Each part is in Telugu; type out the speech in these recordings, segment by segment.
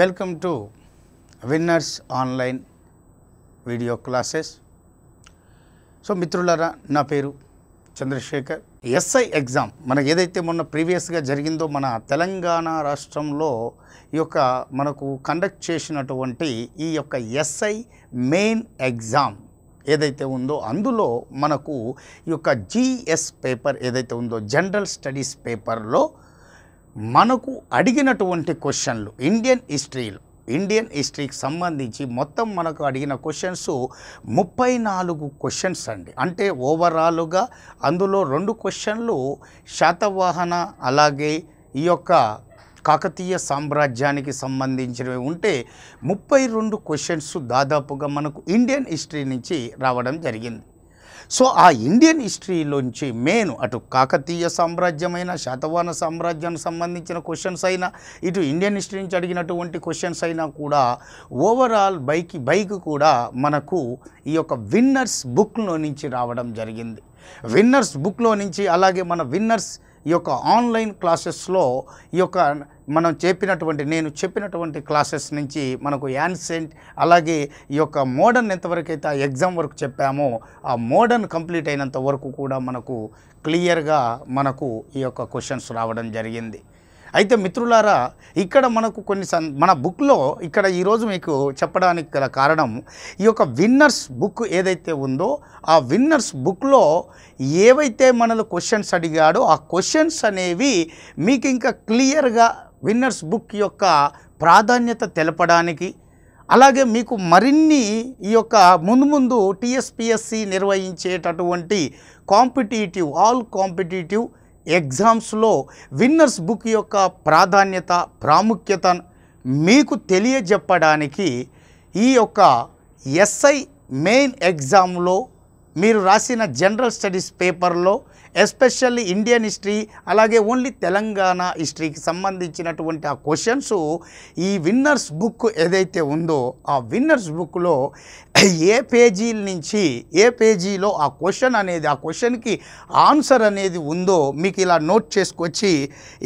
welcome to winners online video classes so మిత్రులరా నా పేరు చంద్రశేఖర్ ఎస్ఐ ఎగ్జామ్ మనకు ఏదైతే మొన్న ప్రీవియస్గా జరిగిందో మన తెలంగాణ రాష్ట్రంలో ఈ యొక్క మనకు కండక్ట్ చేసినటువంటి ఈ యొక్క ఎస్ఐ మెయిన్ ఎగ్జామ్ ఏదైతే ఉందో అందులో మనకు ఈ యొక్క జిఎస్ పేపర్ ఏదైతే ఉందో జనరల్ స్టడీస్ పేపర్లో మనకు అడిగినటువంటి క్వశ్చన్లు ఇండియన్ హిస్టరీలు ఇండియన్ హిస్టరీకి సంబంధించి మొత్తం మనకు అడిగిన క్వశ్చన్స్ ముప్పై నాలుగు క్వశ్చన్స్ అండి అంటే ఓవరాల్గా అందులో రెండు క్వశ్చన్లు శాతవాహన అలాగే ఈ యొక్క కాకతీయ సామ్రాజ్యానికి సంబంధించినవి ఉంటే ముప్పై రెండు క్వశ్చన్స్ దాదాపుగా మనకు ఇండియన్ హిస్టరీ నుంచి రావడం జరిగింది సో ఆ ఇండియన్ హిస్టరీలోంచి మెయిన్ అటు కాకతీయ సామ్రాజ్యమైన శాతవాహన సామ్రాజ్యానికి సంబంధించిన క్వశ్చన్స్ అయినా ఇటు ఇండియన్ హిస్టరీ నుంచి అడిగినటువంటి క్వశ్చన్స్ అయినా కూడా ఓవరాల్ బైక్ బైక్ కూడా మనకు ఈ యొక్క విన్నర్స్ బుక్లో నుంచి రావడం జరిగింది విన్నర్స్ బుక్లో నుంచి అలాగే మన విన్నర్స్ ఈ యొక్క ఆన్లైన్ క్లాసెస్లో ఈ యొక్క మనం చెప్పినటువంటి నేను చెప్పినటువంటి క్లాసెస్ నుంచి మనకు యాన్సెంట్ అలాగే ఈ యొక్క మోడర్న్ ఎంతవరకైతే ఆ ఎగ్జామ్ వరకు చెప్పామో ఆ మోడర్న్ కంప్లీట్ అయినంత వరకు కూడా మనకు క్లియర్గా మనకు ఈ యొక్క క్వశ్చన్స్ రావడం జరిగింది అయితే మిత్రులారా ఇక్కడ మనకు కొన్ని సన్ మన బుక్లో ఇక్కడ ఈరోజు మీకు చెప్పడానికి గల కారణం ఈ యొక్క విన్నర్స్ బుక్ ఏదైతే ఉందో ఆ విన్నర్స్ బుక్లో ఏవైతే మనలో క్వశ్చన్స్ అడిగాడో ఆ క్వశ్చన్స్ అనేవి మీకు ఇంకా క్లియర్గా విన్నర్స్ బుక్ యొక్క ప్రాధాన్యత తెలపడానికి అలాగే మీకు మరిన్ని ఈ యొక్క ముందు ముందు టీఎస్పిఎస్సి నిర్వహించేటటువంటి కాంపిటేటివ్ ఆల్ కాంపిటేటివ్ ఎగ్జామ్స్లో విన్నర్స్ బుక్ యొక్క ప్రాధాన్యత ప్రాముఖ్యత మీకు తెలియజెప్పడానికి ఈ యొక్క ఎస్ఐ మెయిన్ ఎగ్జామ్లో మీరు రాసిన జనరల్ స్టడీస్ పేపర్లో ఎస్పెషల్లీ ఇండియన్ హిస్టరీ అలాగే ఓన్లీ తెలంగాణ హిస్టరీకి సంబంధించినటువంటి ఆ క్వశ్చన్స్ ఈ విన్నర్స్ బుక్ ఏదైతే ఉందో ఆ విన్నర్స్ బుక్లో ఏ పేజీల నుంచి ఏ పేజీలో ఆ క్వశ్చన్ అనేది ఆ క్వశ్చన్కి ఆన్సర్ అనేది ఉందో మీకు ఇలా నోట్ చేసుకొచ్చి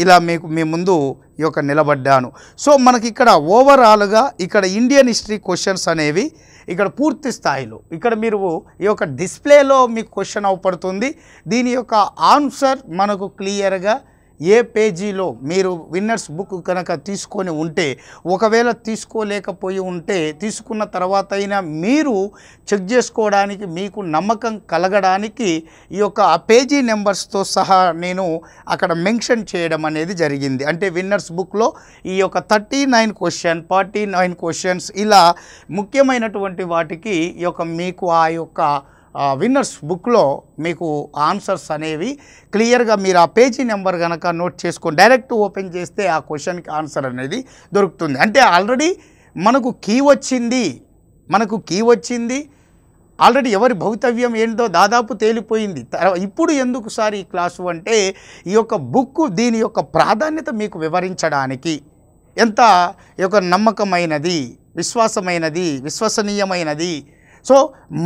ఇలా మీకు మీ ముందు ఈ యొక్క నిలబడ్డాను సో మనకి ఇక్కడ ఓవరాల్గా ఇక్కడ ఇండియన్ హిస్టరీ క్వశ్చన్స్ అనేవి ఇక్కడ పూర్తి స్థాయిలో ఇక్కడ మీరు ఈ యొక్క డిస్ప్లేలో మీకు క్వశ్చన్ అవపడుతుంది దీని యొక్క ఆన్సర్ మనకు క్లియర్గా ఏ పేజీలో మీరు విన్నర్స్ బుక్ కనుక తీసుకొని ఉంటే ఒకవేళ తీసుకోలేకపోయి ఉంటే తీసుకున్న తర్వాత అయినా మీరు చెక్ చేసుకోవడానికి మీకు నమ్మకం కలగడానికి ఈ యొక్క ఆ పేజీ నెంబర్స్తో సహా నేను అక్కడ మెన్షన్ చేయడం అనేది జరిగింది అంటే విన్నర్స్ బుక్లో ఈ యొక్క thirty nine question forty nine questions ఇలా ముఖ్యమైనటువంటి వాటికి ఈ యొక్క మీకు ఆ యొక్క విన్నర్స్ బుక్లో మీకు ఆన్సర్స్ అనేవి క్లియర్గా మీరు ఆ పేజీ నెంబర్ కనుక నోట్ చేసుకొని డైరెక్ట్ ఓపెన్ చేస్తే ఆ క్వశ్చన్కి ఆన్సర్ అనేది దొరుకుతుంది అంటే ఆల్రెడీ మనకు కీ వచ్చింది మనకు కీ వచ్చింది ఆల్రెడీ ఎవరి భవితవ్యం ఏంటో దాదాపు తేలిపోయింది ఇప్పుడు ఎందుకు సార్ ఈ క్లాసు అంటే ఈ యొక్క బుక్ దీని యొక్క ప్రాధాన్యత మీకు వివరించడానికి ఎంత ఈ యొక్క నమ్మకమైనది విశ్వాసమైనది విశ్వసనీయమైనది సో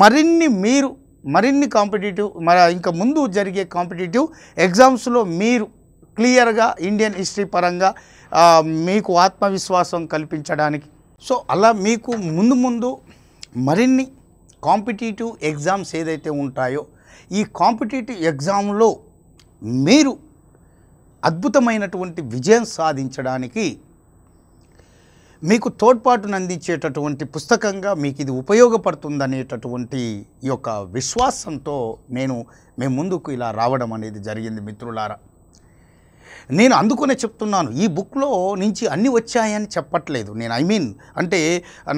మరిన్ని మీరు మరిన్ని కాంపిటేటివ్ మరి ఇంకా ముందు జరిగే కాంపిటేటివ్ ఎగ్జామ్స్లో మీరు క్లియర్గా ఇండియన్ హిస్టరీ పరంగా మీకు ఆత్మవిశ్వాసం కల్పించడానికి సో అలా మీకు ముందు ముందు మరిన్ని కాంపిటేటివ్ ఎగ్జామ్స్ ఏదైతే ఉంటాయో ఈ కాంపిటేటివ్ ఎగ్జామ్లో మీరు అద్భుతమైనటువంటి విజయం సాధించడానికి మీకు తోడ్పాటును అందించేటటువంటి పుస్తకంగా మీకు ఇది ఉపయోగపడుతుందనేటటువంటి ఈ యొక్క విశ్వాసంతో నేను మేము ముందుకు ఇలా రావడం అనేది జరిగింది మిత్రులారా నేను అందుకునే చెప్తున్నాను ఈ బుక్లో నుంచి అన్నీ వచ్చాయని చెప్పట్లేదు నేను ఐ మీన్ అంటే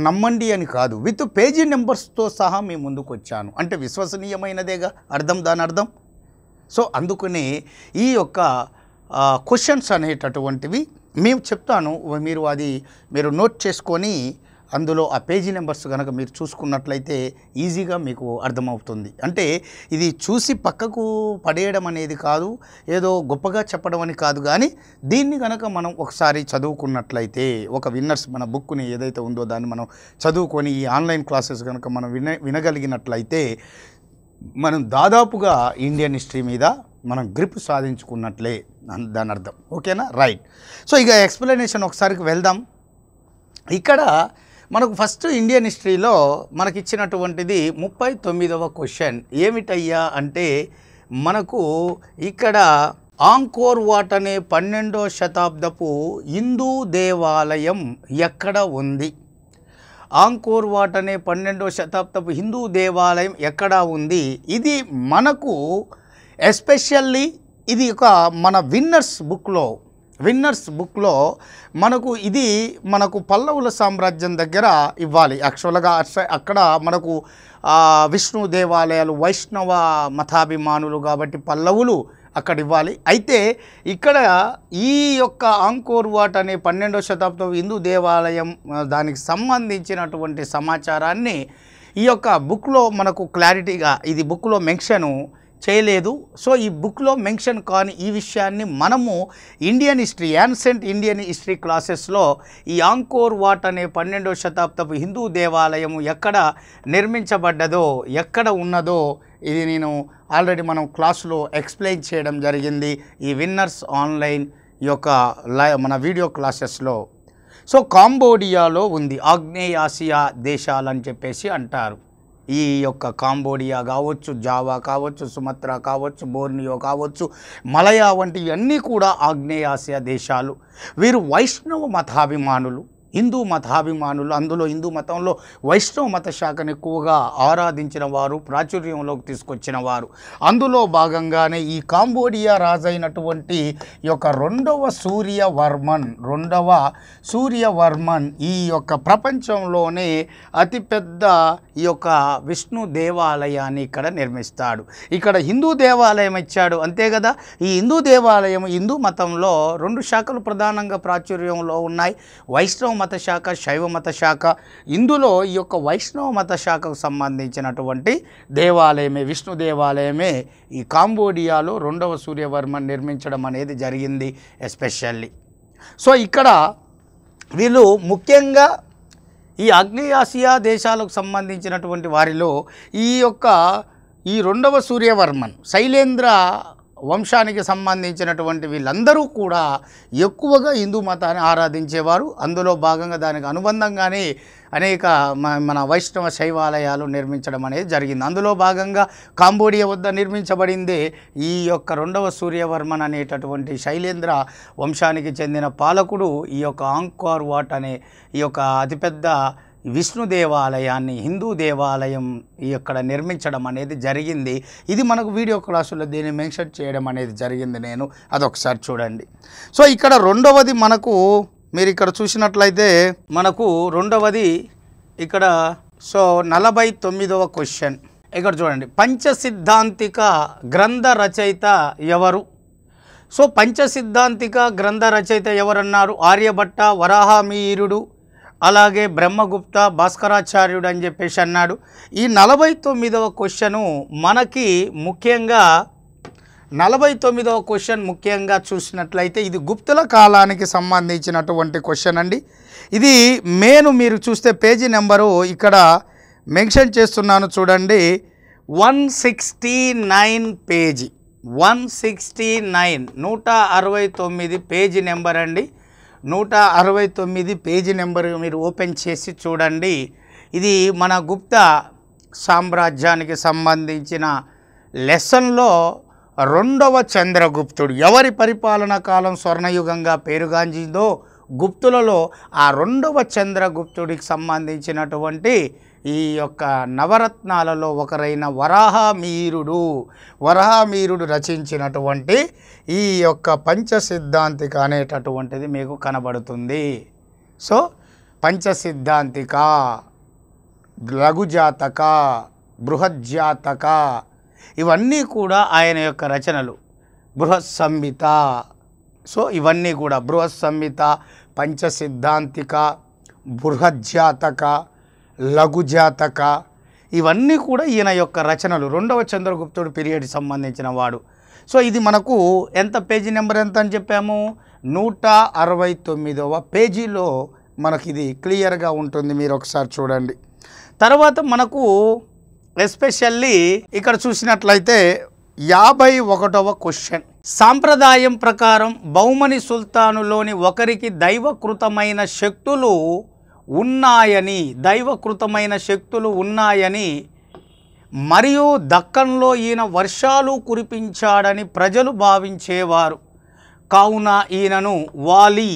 నమ్మండి అని కాదు విత్ పేజీ నెంబర్స్తో సహా మేము ముందుకు వచ్చాను అంటే విశ్వసనీయమైనదేగా అర్థం దాని అర్థం సో అందుకనే ఈ యొక్క క్వశ్చన్స్ అనేటటువంటివి మేము చెప్తాను మీరు అది మీరు నోట్ చేసుకొని అందులో ఆ పేజీ నెంబర్స్ కనుక మీరు చూసుకున్నట్లయితే ఈజీగా మీకు అర్థమవుతుంది అంటే ఇది చూసి పక్కకు పడేయడం అనేది కాదు ఏదో గొప్పగా చెప్పడం అని కాదు కానీ దీన్ని కనుక మనం ఒకసారి చదువుకున్నట్లయితే ఒక విన్నర్స్ మన బుక్ని ఏదైతే ఉందో దాన్ని మనం చదువుకొని ఈ ఆన్లైన్ క్లాసెస్ కనుక మనం విన వినగలిగినట్లయితే మనం దాదాపుగా ఇండియన్ హిస్టరీ మీద మనం గ్రిప్ సాధించుకున్నట్లే దాని అర్థం ఓకేనా రైట్ సో ఇక ఎక్స్ప్లెనేషన్ ఒకసారికి వెళ్దాం ఇక్కడ మనకు ఫస్ట్ ఇండియన్ హిస్టరీలో మనకిచ్చినటువంటిది ముప్పై తొమ్మిదవ క్వశ్చన్ ఏమిటయ్యా అంటే మనకు ఇక్కడ ఆంకోర్ వాట్ అనే పన్నెండో శతాబ్దపు హిందూ దేవాలయం ఎక్కడ ఉంది ఆంకోర్ వాట్ అనే పన్నెండో శతాబ్దపు హిందూ దేవాలయం ఎక్కడ ఉంది ఇది మనకు ఎస్పెషల్లీ ఇది ఒక మన విన్నర్స్ బుక్లో విన్నర్స్ బుక్లో మనకు ఇది మనకు పల్లవుల సామ్రాజ్యం దగ్గర ఇవ్వాలి యాక్చువల్గా అక్కడ మనకు విష్ణు దేవాలయాలు వైష్ణవ మతాభిమానులు కాబట్టి పల్లవులు అక్కడ ఇవ్వాలి అయితే ఇక్కడ ఈ యొక్క ఆంకోర్ వాట్ అనే పన్నెండవ శతాబ్దం హిందూ దేవాలయం దానికి సంబంధించినటువంటి సమాచారాన్ని ఈ యొక్క బుక్లో మనకు క్లారిటీగా ఇది బుక్లో మెన్షను చేయలేదు సో ఈ బుక్లో మెన్షన్ కాని ఈ విషయాన్ని మనము Indian history ancient Indian history క్లాసెస్లో ఈ ఆంకోర్ వాట్ అనే పన్నెండవ శతాబ్దపు హిందూ దేవాలయం ఎక్కడ నిర్మించబడ్డదో ఎక్కడ ఉన్నదో ఇది నేను ఆల్రెడీ మనం క్లాసులో ఎక్స్ప్లెయిన్ చేయడం జరిగింది ఈ విన్నర్స్ ఆన్లైన్ యొక్క లై మన వీడియో క్లాసెస్లో సో కాంబోడియాలో ఉంది ఆగ్నేయాసియా దేశాలని చెప్పేసి అంటారు ఈ యొక్క కాంబోడియా కావచ్చు జావా కావచ్చు సుమత్రా కావచ్చు బోర్నియో కావచ్చు మలయా వంటివి అన్నీ కూడా ఆగ్నేయాసియా దేశాలు వీరు వైష్ణవ మతాభిమానులు హిందూ మతాభిమానులు అందులో హిందూ మతంలో వైష్ణవ మత శాఖను ఎక్కువగా ఆరాధించిన వారు ప్రాచుర్యంలోకి తీసుకొచ్చిన వారు అందులో భాగంగానే ఈ కాంబోడియా రాజైనటువంటి యొక్క రెండవ సూర్యవర్మన్ రెండవ సూర్యవర్మన్ ఈ యొక్క ప్రపంచంలోనే అతిపెద్ద ఈ యొక్క విష్ణు దేవాలయాన్ని ఇక్కడ నిర్మిస్తాడు ఇక్కడ హిందూ దేవాలయం ఇచ్చాడు అంతే కదా ఈ హిందూ దేవాలయం హిందూ మతంలో రెండు శాఖలు ప్రధానంగా ప్రాచుర్యంలో ఉన్నాయి వైష్ణవ మత శాఖ శైవ మత శాఖ ఇందులో ఈ యొక్క వైష్ణవ మత శాఖకు సంబంధించినటువంటి దేవాలయమే విష్ణు దేవాలయమే ఈ కాంబోడియాలో రెండవ సూర్యవర్మ నిర్మించడం అనేది జరిగింది ఎస్పెషల్లీ సో ఇక్కడ వీళ్ళు ముఖ్యంగా ఈ ఆగ్నేయాసియా దేశాలకు సంబంధించినటువంటి వారిలో ఈ యొక్క ఈ రెండవ సూర్యవర్మన్ శైలేంద్ర వంశానికి సంబంధించినటువంటి వీళ్ళందరూ కూడా ఎక్కువగా హిందూ మతాన్ని ఆరాధించేవారు అందులో భాగంగా దానికి అనుబంధంగానే అనేక మన వైష్ణవ శైవాలయాలు నిర్మించడం అనేది జరిగింది అందులో భాగంగా కాంబోడియా వద్ద నిర్మించబడిందే ఈ యొక్క రెండవ సూర్యవర్మన్ అనేటటువంటి శైలేంద్ర వంశానికి చెందిన పాలకుడు ఈ యొక్క ఆంకార్ వాట్ అనే ఈ యొక్క అతిపెద్ద విష్ణు దేవాలయాన్ని హిందూ దేవాలయం ఇక్కడ నిర్మించడం అనేది జరిగింది ఇది మనకు వీడియో క్లాసులో దీన్ని మెన్షన్ చేయడం అనేది జరిగింది నేను అదొకసారి చూడండి సో ఇక్కడ రెండవది మనకు మీరు ఇక్కడ చూసినట్లయితే మనకు రెండవది ఇక్కడ సో నలభై తొమ్మిదవ క్వశ్చన్ ఇక్కడ చూడండి పంచసిద్ధాంతిక గ్రంథ రచయిత ఎవరు సో పంచసిద్ధాంతిక గ్రంథ రచయిత ఎవరన్నారు ఆర్యభట్ట వరాహమీయుడు అలాగే బ్రహ్మగుప్త భాస్కరాచార్యుడు అని చెప్పేసి అన్నాడు ఈ నలభై తొమ్మిదవ క్వశ్చను మనకి ముఖ్యంగా నలభై తొమ్మిదవ క్వశ్చన్ ముఖ్యంగా చూసినట్లయితే ఇది గుప్తుల కాలానికి సంబంధించినటువంటి క్వశ్చన్ అండి ఇది మేను మీరు చూస్తే పేజీ నెంబరు ఇక్కడ మెన్షన్ చేస్తున్నాను చూడండి one sixty nine page one sixty nine నూట అరవై తొమ్మిది పేజీ నెంబర్ అండి నూట అరవై తొమ్మిది పేజీ నెంబర్ మీరు ఓపెన్ చేసి చూడండి ఇది మన గుప్త సామ్రాజ్యానికి సంబంధించిన లెసన్లో రెండవ చంద్రగుప్తుడు ఎవరి పరిపాలన కాలం స్వర్ణయుగంగా పేరుగాంచిందో గుప్తులలో ఆ రెండవ చంద్రగుప్తుడికి సంబంధించినటువంటి ఈ యొక్క నవరత్నాలలో ఒకరైన వరాహమీరుడు వరాహమీరుడు రచించినటువంటి ఈ యొక్క పంచసిద్ధాంతిక అనేటటువంటిది మీకు కనబడుతుంది సో పంచసిద్ధాంతిక లఘుజాతక బృహజ్జాతక ఇవన్నీ కూడా ఆయన యొక్క రచనలు బృహత్ సంహిత సో ఇవన్నీ కూడా బృహత్ సంహిత పంచసిద్ధాంతిక బృహజ్జాతక లఘుజాతక ఇవన్నీ కూడా ఈయన యొక్క రచనలు రెండవ చంద్రగుప్తుడు పీరియడ్ సంబంధించిన వాడు సో ఇది మనకు ఎంత పేజీ నెంబర్ ఎంత అని చెప్పాము నూట అరవై తొమ్మిదవ పేజీలో మనకి ఇది క్లియర్గా ఉంటుంది మీరు ఒకసారి చూడండి తర్వాత మనకు ఎస్పెషల్లీ ఇక్కడ చూసినట్లయితే యాభై ఒకటవ క్వశ్చన్ సాంప్రదాయం ప్రకారం బహుమని సుల్తానులోని ఒకరికి దైవకృతమైన శక్తులు ఉన్నాయని దైవకృతమైన శక్తులు ఉన్నాయని మరియు దక్కన్లో ఈయన వర్షాలు కురిపించాడని ప్రజలు భావించేవారు కావున ఈయనను వాలి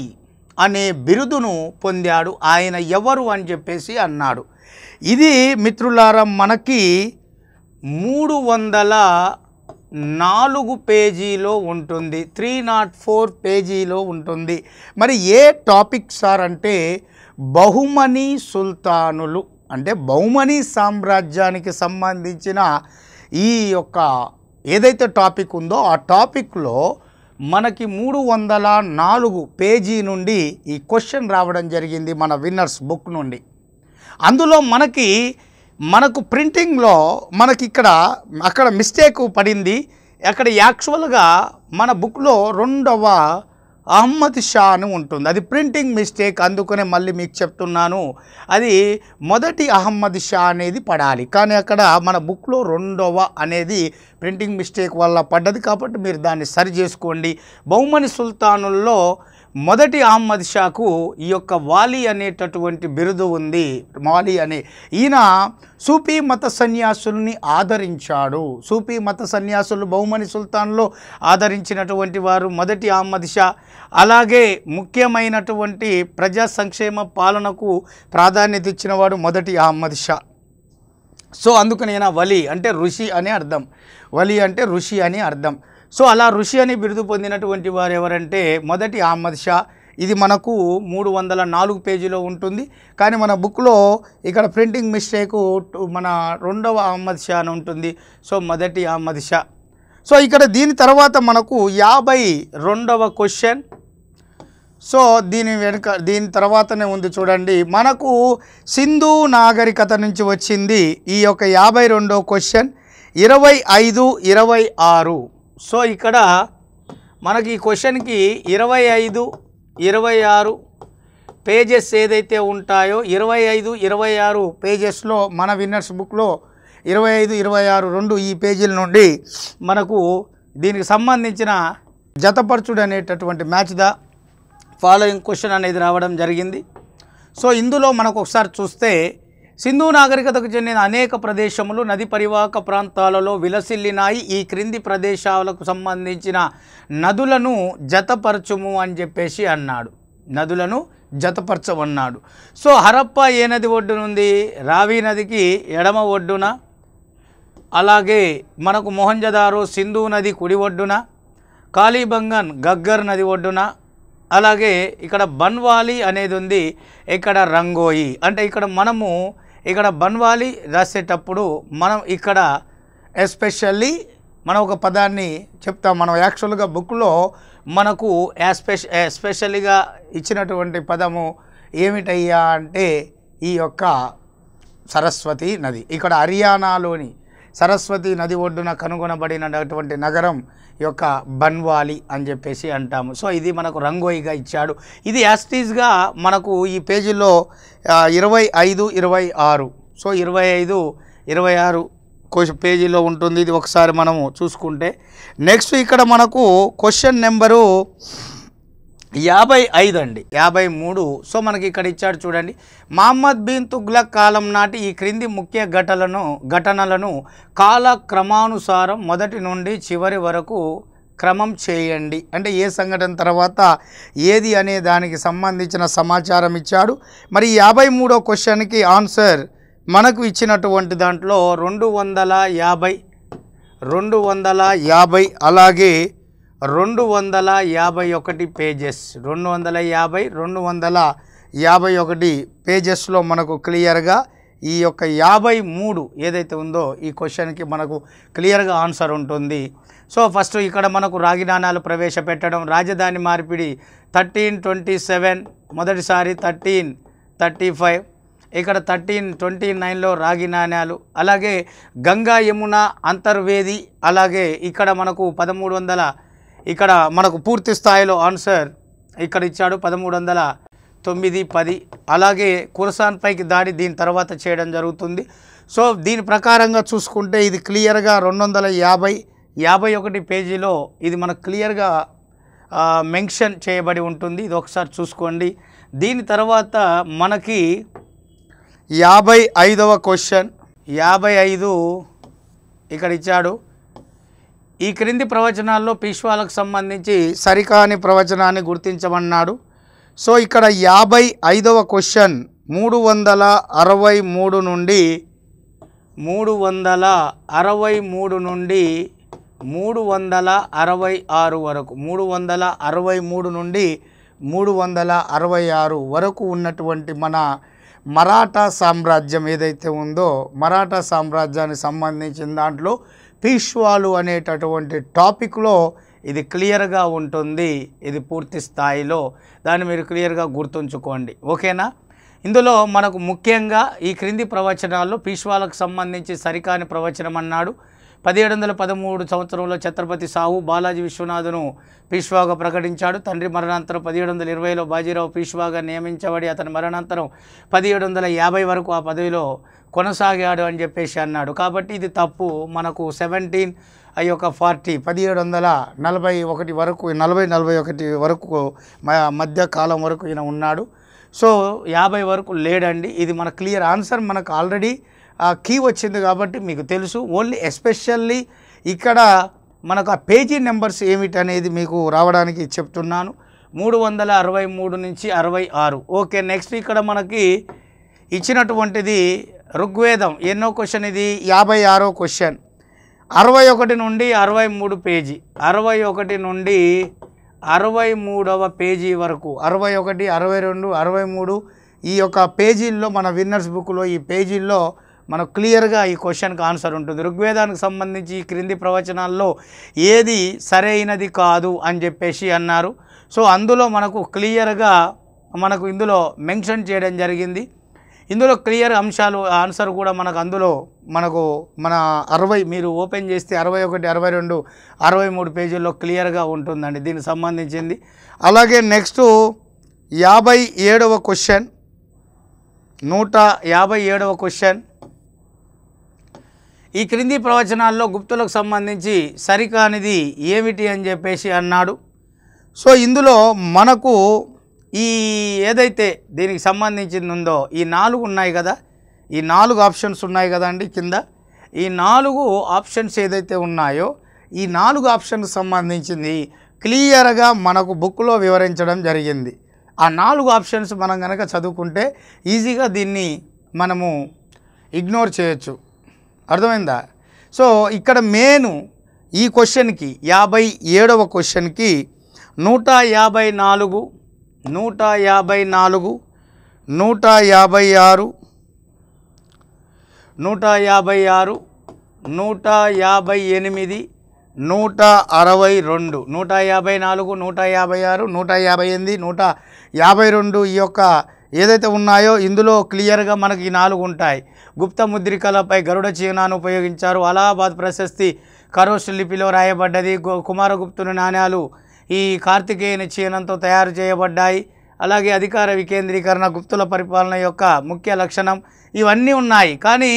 అనే బిరుదును పొందాడు ఆయన ఎవరు అని చెప్పేసి అన్నాడు ఇది మిత్రులారా మనకి మూడు వందల నాలుగు పేజీలో ఉంటుంది త్రీ నాట్ ఫోర్ పేజీలో ఉంటుంది మరి ఏ టాపిక్ సార్ అంటే బహుమనీ సుల్తానులు అంటే బహుమనీ సామ్రాజ్యానికి సంబంధించిన ఈ యొక్క ఏదైతే టాపిక్ ఉందో ఆ టాపిక్లో మనకి మూడు వందల నాలుగు పేజీ నుండి ఈ క్వశ్చన్ రావడం జరిగింది మన విన్నర్స్ బుక్ నుండి అందులో మనకి మనకు ప్రింటింగ్లో మనకి ఇక్కడ అక్కడ మిస్టేక్ పడింది అక్కడ యాక్చువల్గా మన బుక్లో రెండవ అహ్మద్ షా అని ఉంటుంది అది ప్రింటింగ్ మిస్టేక్ అందుకనే మళ్ళీ మీకు చెప్తున్నాను అది మొదటి అహ్మద్ షా అనేది పడాలి కానీ అక్కడ మన బుక్లో రెండవ అనేది ప్రింటింగ్ మిస్టేక్ వల్ల పడ్డది కాబట్టి మీరు దాన్ని సరి చేసుకోండి బహుమని సుల్తానుల్లో మొదటి అహ్మద్ షాకు ఈ యొక్క వాలి అనేటటువంటి బిరుదు ఉంది వాలి అనే ఈయన సూఫీ మత సన్యాసుల్ని ఆదరించాడు సూఫీ మత సన్యాసులు బహుమని సుల్తాన్లో ఆదరించినటువంటి వారు మొదటి అహ్మద్ షా అలాగే ముఖ్యమైనటువంటి ప్రజా సంక్షేమ పాలనకు ప్రాధాన్యత ఇచ్చినవాడు మొదటి అహ్మద్ షా సో అందుకని వలి అంటే ఋషి అని అర్థం వలి అంటే ఋషి అని అర్థం సో అలా ఋషి అని బిరుదు పొందినటువంటి వారు ఎవరంటే మొదటి అహ్మద్ షా ఇది మనకు మూడు వందల నాలుగు పేజీలో ఉంటుంది కానీ మన బుక్లో ఇక్కడ ప్రింటింగ్ మిస్టేక్ మన రెండవ అహ్మద్ షా అని ఉంటుంది సో మొదటి అహ్మద్ షా సో ఇక్కడ దీని తర్వాత మనకు యాభై రెండవ క్వశ్చన్ సో దీని వెనుక దీని తర్వాతనే ఉంది చూడండి మనకు సింధు నాగరికత నుంచి వచ్చింది ఈ యొక్క యాభై రెండవ క్వశ్చన్ ఇరవై ఐదు ఇరవై ఆరు సో ఇక్కడ మనకి ఈ క్వశ్చన్కి ఇరవై ఐదు ఇరవై ఆరు పేజెస్ ఏదైతే ఉంటాయో ఇరవై ఐదు ఇరవై ఆరు పేజెస్లో మన విన్నర్స్ బుక్లో ఇరవై ఐదు ఇరవై ఆరు రెండు ఈ పేజీల నుండి మనకు దీనికి సంబంధించిన జతపరచుడు అనేటటువంటి మ్యాచ్ ద ఫాలోయింగ్ క్వశ్చన్ అనేది రావడం జరిగింది సో ఇందులో మనకు ఒకసారి చూస్తే సింధు నాగరికతకు చెందిన అనేక ప్రదేశములు నది పరివాహక ప్రాంతాలలో విలసిల్లినాయి ఈ క్రింది ప్రదేశాలకు సంబంధించిన నదులను జతపరచుము అని చెప్పేసి అన్నాడు నదులను జతపరచమన్నాడు సో హరప్ప ఏ నది ఒడ్డునుంది రావి నదికి ఎడమ ఒడ్డున అలాగే మనకు మొహంజదారో సింధు నది కుడి ఒడ్డున కాళీబంగన్ గగ్గర్ నది ఒడ్డున అలాగే ఇక్కడ బన్వాలి అనేది ఉంది ఇక్కడ రంగోయి అంటే ఇక్కడ మనము ఇక్కడ బన్వాలి రాసేటప్పుడు మనం ఇక్కడ ఎస్పెషల్లీ మనం ఒక పదాన్ని చెప్తాం మనం యాక్చువల్గా బుక్లో మనకు ఎస్పెష ఎస్పెషల్గా ఇచ్చినటువంటి పదము ఏమిటయ్యా అంటే ఈ యొక్క సరస్వతి నది ఇక్కడ హర్యానాలోని సరస్వతి నది ఒడ్డున కనుగొనబడినటువంటి నగరం యొక్క బన్వాలి అని చెప్పేసి అంటాము సో ఇది మనకు రంగోయిగా ఇచ్చాడు ఇది యాస్టీజ్గా మనకు ఈ పేజీలో ఇరవై ఐదు ఇరవై ఆరు సో ఇరవై ఐదు ఇరవై ఆరు పేజీలో ఉంటుంది ఇది ఒకసారి మనము చూసుకుంటే నెక్స్ట్ ఇక్కడ మనకు క్వశ్చన్ నెంబరు యాభై ఐదు అండి యాభై మూడు సో మనకి ఇక్కడ ఇచ్చాడు చూడండి మహమ్మద్ బిన్ తుగ్లక్ కాలం నాటి ఈ క్రింది ముఖ్య ఘటనలను ఘటనలను కాలక్రమానుసారం మొదటి నుండి చివరి వరకు క్రమం చేయండి అంటే ఏ సంఘటన తర్వాత ఏది అనే దానికి సంబంధించిన సమాచారం ఇచ్చాడు మరి యాభై మూడో క్వశ్చన్కి ఆన్సర్ మనకు ఇచ్చినటువంటి దాంట్లో రెండు వందల యాభై రెండు వందల యాభై అలాగే రెండు వందల యాభై ఒకటి పేజెస్ రెండు వందల యాభై రెండు వందల యాభై ఒకటి పేజెస్లో మనకు క్లియర్గా ఈ యొక్క యాభై మూడు ఏదైతే ఉందో ఈ క్వశ్చన్కి మనకు క్లియర్గా ఆన్సర్ ఉంటుంది సో ఫస్ట్ ఇక్కడ మనకు రాగి నాణాలు ప్రవేశపెట్టడం రాజధాని మార్పిడి థర్టీన్ ట్వంటీ సెవెన్ మొదటిసారి థర్టీన్ థర్టీ ఫైవ్ ఇక్కడ థర్టీన్ ట్వంటీ నైన్లో రాగి నాణ్యాలు అలాగే గంగా యమున అంతర్వేది అలాగే ఇక్కడ మనకు పదమూడు వందల ఇక్కడ మనకు పూర్తి స్థాయిలో ఆన్సర్ ఇక్కడ ఇచ్చాడు పదమూడు వందల తొమ్మిది పది అలాగే కురసాన్ పైకి దాడి దీని తర్వాత చేయడం జరుగుతుంది సో దీని ప్రకారంగా చూసుకుంటే ఇది క్లియర్గా రెండు వందల యాభై యాభై ఒకటి పేజీలో ఇది మనకు క్లియర్గా మెన్షన్ చేయబడి ఉంటుంది ఇది ఒకసారి చూసుకోండి దీని తర్వాత మనకి యాభై ఐదవ క్వశ్చన్ యాభై ఐదు ఇక్కడ ఇచ్చాడు ఈ క్రింది ప్రవచనాల్లో పీష్వాలకు సంబంధించి సరికాని ప్రవచనాన్ని గుర్తించమన్నాడు సో ఇక్కడ యాభై ఐదవ క్వశ్చన్ మూడు వందల అరవై మూడు నుండి మూడు వందల అరవై మూడు నుండి మూడు వందల అరవై ఆరు వరకు మూడు వందల అరవై మూడు నుండి మూడు వందల అరవై ఆరు వరకు ఉన్నటువంటి మన మరాఠా సామ్రాజ్యం ఏదైతే ఉందో మరాఠా సామ్రాజ్యానికి సంబంధించిన దాంట్లో పీష్వాలు అనేటటువంటి టాపిక్లో ఇది క్లియర్గా ఉంటుంది ఇది పూర్తి స్థాయిలో దాన్ని మీరు క్లియర్గా గుర్తుంచుకోండి ఓకేనా ఇందులో మనకు ముఖ్యంగా ఈ క్రింది ప్రవచనాల్లో పీష్వాలకు సంబంధించి సరికాని ప్రవచనం అన్నాడు పదిహేడు వందల పదమూడు సంవత్సరంలో ఛత్రపతి సాహు బాలాజీ విశ్వనాథను పీష్వాగా ప్రకటించాడు తండ్రి మరణాంతరం పదిహేడు వందల ఇరవైలో బాజీరావు పీష్వాగా నియమించబడి అతని మరణాంతరం పదిహేడు వందల యాభై వరకు ఆ పదవిలో కొనసాగాడు అని చెప్పేసి అన్నాడు కాబట్టి ఇది తప్పు మనకు సెవెంటీన్ ఈ యొక్క ఫార్టీ పదిహేడు వందల నలభై ఒకటి వరకు నలభై నలభై ఒకటి వరకు మధ్య కాలం వరకు ఈయన ఉన్నాడు సో యాభై వరకు లేడండి ఇది మన క్లియర్ ఆన్సర్ మనకు ఆల్రెడీ కీ వచ్చింది కాబట్టి మీకు తెలుసు ఓన్లీ ఎస్పెషల్లీ ఇక్కడ మనకు ఆ పేజీ నెంబర్స్ ఏమిటనేది మీకు రావడానికి చెప్తున్నాను మూడు వందల అరవై మూడు నుంచి అరవై ఆరు ఓకే నెక్స్ట్ ఇక్కడ మనకి ఇచ్చినటువంటిది ఋగ్వేదం ఎన్నో క్వశ్చన్ ఇది యాభై ఆరో క్వశ్చన్ అరవై ఒకటి నుండి అరవై మూడు పేజీ అరవై ఒకటి నుండి అరవై మూడవ పేజీ వరకు అరవై ఒకటి అరవై రెండు అరవై మూడు ఈ యొక్క పేజీల్లో మన విన్నర్స్ బుక్లో ఈ పేజీల్లో మనకు క్లియర్గా ఈ క్వశ్చన్కి ఆన్సర్ ఉంటుంది ఋగ్వేదానికి సంబంధించి క్రింది ప్రవచనాల్లో ఏది సరైనది కాదు అని చెప్పేసి అన్నారు సో అందులో మనకు క్లియర్గా మనకు ఇందులో మెన్షన్ చేయడం జరిగింది ఇందులో క్లియర్ అంశాలు ఆన్సర్ కూడా మనకు అందులో మనకు మన అరవై మీరు ఓపెన్ చేస్తే అరవై ఒకటి అరవై రెండు అరవై మూడు పేజీల్లో క్లియర్గా ఉంటుందండి దీనికి సంబంధించింది అలాగే నెక్స్ట్ యాభై ఏడవ క్వశ్చన్ నూట యాభై ఏడవ క్వశ్చన్ ఈ క్రింది ప్రవచనాల్లో గుప్తులకు సంబంధించి సరికానిది ఏమిటి అని చెప్పేసి అన్నాడు సో ఇందులో మనకు ఈ ఏదైతే దీనికి సంబంధించింది ఉందో ఈ నాలుగు ఉన్నాయి కదా ఈ నాలుగు ఆప్షన్స్ ఉన్నాయి కదండి కింద ఈ నాలుగు ఆప్షన్స్ ఏదైతే ఉన్నాయో ఈ నాలుగు ఆప్షన్స్ సంబంధించింది క్లియర్గా మనకు బుక్లో వివరించడం జరిగింది ఆ నాలుగు ఆప్షన్స్ మనం కనుక చదువుకుంటే ఈజీగా దీన్ని మనము ఇగ్నోర్ చేయొచ్చు అర్థమైందా సో ఇక్కడ మెయిన్ ఈ క్వశ్చన్కి యాభై ఏడవ క్వశ్చన్కి నూట యాభై నాలుగు నూట యాభై నాలుగు నూట యాభై ఆరు నూట యాభై ఆరు నూట యాభై ఎనిమిది నూట అరవై రెండు నూట యాభై నాలుగు నూట యాభై ఆరు నూట యాభై ఎనిమిది నూట యాభై రెండు ఈ యొక్క ఏదైతే ఉన్నాయో ఇందులో క్లియర్గా మనకి నాలుగు ఉంటాయి గుప్త ముద్రికలపై గరుడ చిహ్నాన్ని ఉపయోగించారు అలహాబాద్ ప్రశస్తి కరోష్ లిపిలో రాయబడ్డది కుమారగుప్తుని నాణ్యాలు ఈ కార్తికేయన చిహ్నంతో తయారు చేయబడ్డాయి అలాగే అధికార వికేంద్రీకరణ గుప్తుల పరిపాలన యొక్క ముఖ్య లక్షణం ఇవన్నీ ఉన్నాయి కానీ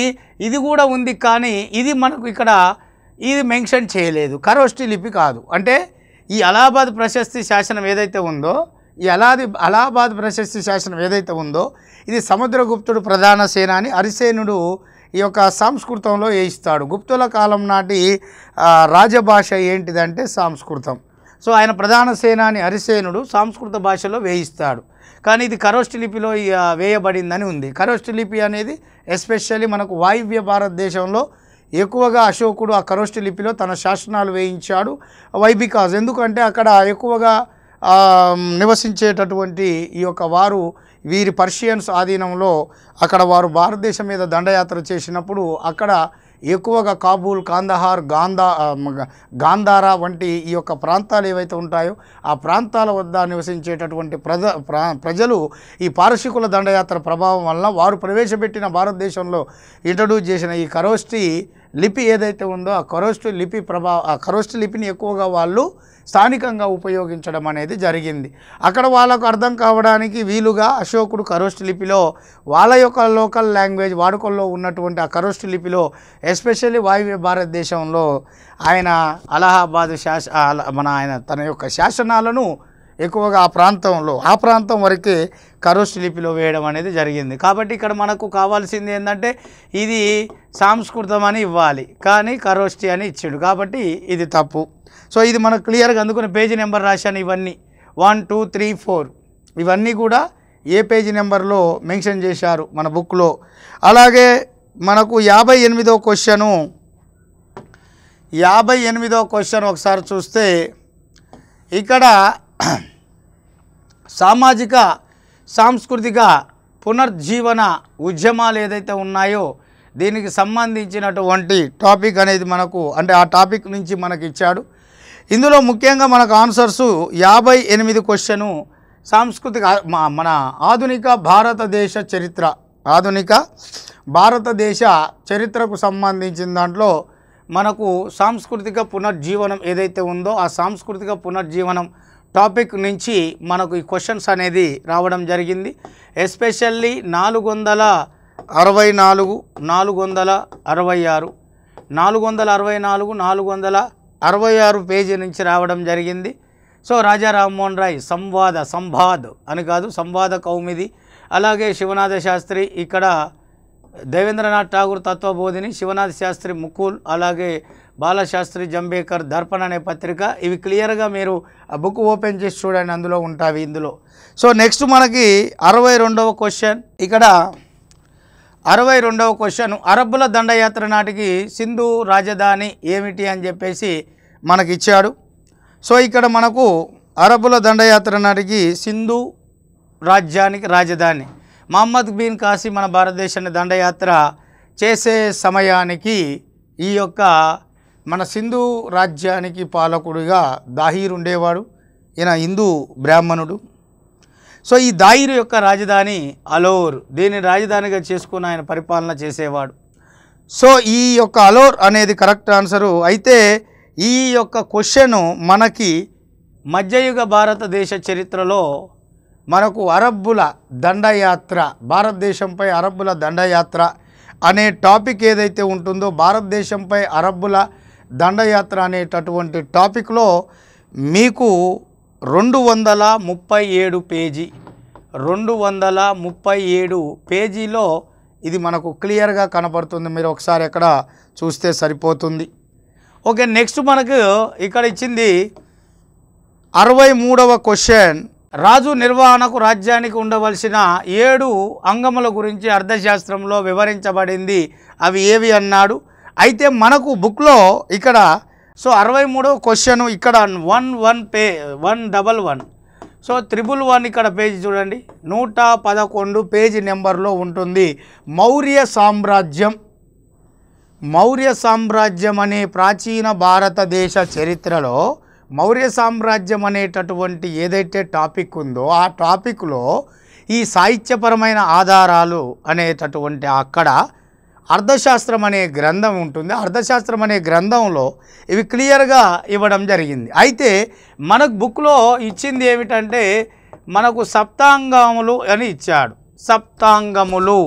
ఇది కూడా ఉంది కానీ ఇది మనకు ఇక్కడ ఇది మెన్షన్ చేయలేదు కరోష్టి లిపి కాదు అంటే ఈ అలహాబాద్ ప్రశస్తి శాసనం ఏదైతే ఉందో ఈ అలాది అలహాబాద్ ప్రశస్తి శాసనం ఏదైతే ఉందో ఇది సముద్రగుప్తుడు ప్రధాన సేన అని అరిసేనుడు ఈ యొక్క సంస్కృతంలో వేయిస్తాడు గుప్తుల కాలం నాటి రాజభాష ఏంటిదంటే సంస్కృతం సో ఆయన ప్రధాన సేనాని అరిసేనుడు సంస్కృత భాషలో వేయిస్తాడు కానీ ఇది కరోష్టి లిపిలో వేయబడిందని ఉంది కరోష్టి లిపి అనేది ఎస్పెషల్లీ మనకు వాయువ్య భారతదేశంలో ఎక్కువగా అశోకుడు ఆ కరోష్టి లిపిలో తన శాసనాలు వేయించాడు వై బికాజ్ ఎందుకంటే అక్కడ ఎక్కువగా నివసించేటటువంటి ఈ యొక్క వారు వీరి పర్షియన్స్ ఆధీనంలో అక్కడ వారు భారతదేశం మీద దండయాత్ర చేసినప్పుడు అక్కడ ఎక్కువగా కాబూల్ కాందహార్ గాంధా గాంధారా వంటి ఈ యొక్క ప్రాంతాలు ఏవైతే ఉంటాయో ఆ ప్రాంతాల వద్ద నివసించేటటువంటి ప్రజ ప్రజలు ఈ పారశికుల దండయాత్ర ప్రభావం వలన వారు ప్రవేశపెట్టిన భారతదేశంలో ఇంట్రడ్యూస్ చేసిన ఈ కరోస్టీ లిపి ఏదైతే ఉందో ఆ కరోస్ట్ లిపి ప్రభావ ఆ కరోస్ట్ లిపిని ఎక్కువగా వాళ్ళు స్థానికంగా ఉపయోగించడం అనేది జరిగింది అక్కడ వాళ్ళకు అర్థం కావడానికి వీలుగా అశోకుడు కరోస్ట్ లిపిలో వాళ్ళ యొక్క లోకల్ లాంగ్వేజ్ వాడుకల్లో ఉన్నటువంటి ఆ కరోస్ట్ లిపిలో ఎస్పెషల్లీ వాయువ్య భారతదేశంలో ఆయన అలహాబాద్ శాస మన ఆయన తన యొక్క శాసనాలను ఎక్కువగా ఆ ప్రాంతంలో ఆ ప్రాంతం వరకే కరోస్ లిపిలో వేయడం అనేది జరిగింది కాబట్టి ఇక్కడ మనకు కావాల్సింది ఏంటంటే ఇది సాంస్కృతం అని ఇవ్వాలి కానీ కరోస్టి అని ఇచ్చిండు కాబట్టి ఇది తప్పు సో ఇది మనకు క్లియర్గా అందుకునే పేజీ నెంబర్ రాశాను ఇవన్నీ వన్ టూ త్రీ ఫోర్ ఇవన్నీ కూడా ఏ పేజీ నెంబర్లో మెన్షన్ చేశారు మన బుక్లో అలాగే మనకు యాభై ఎనిమిదో క్వశ్చను యాభై ఎనిమిదో క్వశ్చన్ ఒకసారి చూస్తే ఇక్కడ సామాజిక సాంస్కృతిక పునర్జీవన ఉద్యమాలు ఏదైతే ఉన్నాయో దీనికి సంబంధించినటువంటి టాపిక్ అనేది మనకు అంటే ఆ టాపిక్ నుంచి మనకి ఇచ్చాడు ఇందులో ముఖ్యంగా మనకు ఆన్సర్సు యాభై ఎనిమిది క్వశ్చను సాంస్కృతిక మన ఆధునిక భారతదేశ చరిత్ర ఆధునిక భారతదేశ చరిత్రకు సంబంధించిన దాంట్లో మనకు సాంస్కృతిక పునర్జీవనం ఏదైతే ఉందో ఆ సాంస్కృతిక పునర్జీవనం టాపిక్ నుంచి మనకు ఈ క్వశ్చన్స్ అనేది రావడం జరిగింది ఎస్పెషల్లీ నాలుగు వందల అరవై నాలుగు నాలుగు వందల అరవై ఆరు నాలుగు వందల అరవై నాలుగు నాలుగు వందల అరవై ఆరు పేజీ నుంచి రావడం జరిగింది సో రాజా రామ్మోహన్ రాయ్ సంవాద సంవాద్ అని కాదు సంవాద కౌమిది అలాగే శివనాథ శాస్త్రి ఇక్కడ దేవేంద్రనాథ్ ఠాగూర్ తత్వబోధిని శివనాథ్ శాస్త్రి ముకుల్ అలాగే బాలశాస్త్రి జంబేకర్ దర్పణ అనే పత్రిక ఇవి క్లియర్గా మీరు ఆ బుక్ ఓపెన్ చేసి చూడండి అందులో ఉంటావి ఇందులో సో నెక్స్ట్ మనకి అరవై రెండవ క్వశ్చన్ ఇక్కడ అరవై రెండవ క్వశ్చన్ అరబ్బుల దండయాత్ర నాటికి సింధు రాజధాని ఏమిటి అని చెప్పేసి మనకి ఇచ్చాడు సో ఇక్కడ మనకు అరబ్బుల దండయాత్ర నాటికి సింధు రాజ్యానికి రాజధాని మహమ్మద్ బిన్ కాశీ మన భారతదేశాన్ని దండయాత్ర చేసే సమయానికి ఈ యొక్క మన సింధు రాజ్యానికి పాలకుడిగా దాహీర్ ఉండేవాడు ఈయన హిందూ బ్రాహ్మణుడు సో ఈ దాహిర్ యొక్క రాజధాని అలోర్ దీన్ని రాజధానిగా చేసుకుని ఆయన పరిపాలన చేసేవాడు సో ఈ యొక్క అలోర్ అనేది కరెక్ట్ ఆన్సరు అయితే ఈ యొక్క క్వశ్చన్ మనకి మధ్యయుగ భారతదేశ చరిత్రలో మనకు అరబ్బుల దండయాత్ర భారతదేశంపై అరబ్బుల దండయాత్ర అనే టాపిక్ ఏదైతే ఉంటుందో భారతదేశంపై అరబ్బుల దండయాత్ర అనేటటువంటి టాపిక్లో మీకు రెండు వందల ముప్పై ఏడు పేజీ రెండు వందల ముప్పై ఏడు పేజీలో ఇది మనకు క్లియర్గా కనపడుతుంది మీరు ఒకసారి ఎక్కడ చూస్తే సరిపోతుంది ఓకే నెక్స్ట్ మనకు ఇక్కడ ఇచ్చింది అరవై మూడవ క్వశ్చన్ రాజు నిర్వహణకు రాజ్యానికి ఉండవలసిన ఏడు అంగముల గురించి అర్థశాస్త్రంలో వివరించబడింది అవి ఏవి అన్నాడు అయితే మనకు బుక్లో ఇక్కడ సో అరవై మూడో క్వశ్చన్ ఇక్కడ వన్ వన్ పే one double one so triple one ఇక్కడ పేజీ చూడండి నూట పదకొండు పేజీ నెంబర్లో ఉంటుంది మౌర్య సామ్రాజ్యం మౌర్య సామ్రాజ్యం అనే ప్రాచీన భారతదేశ చరిత్రలో మౌర్య సామ్రాజ్యం అనేటటువంటి ఏదైతే టాపిక్ ఉందో ఆ టాపిక్లో ఈ సాహిత్యపరమైన ఆధారాలు అనేటటువంటి అక్కడ అర్థశాస్త్రం అనే గ్రంథం ఉంటుంది అర్థశాస్త్రం అనే గ్రంథంలో ఇవి క్లియర్గా ఇవ్వడం జరిగింది అయితే మనకు బుక్లో ఇచ్చింది ఏమిటంటే మనకు సప్తాంగములు అని ఇచ్చాడు సప్తాంగములు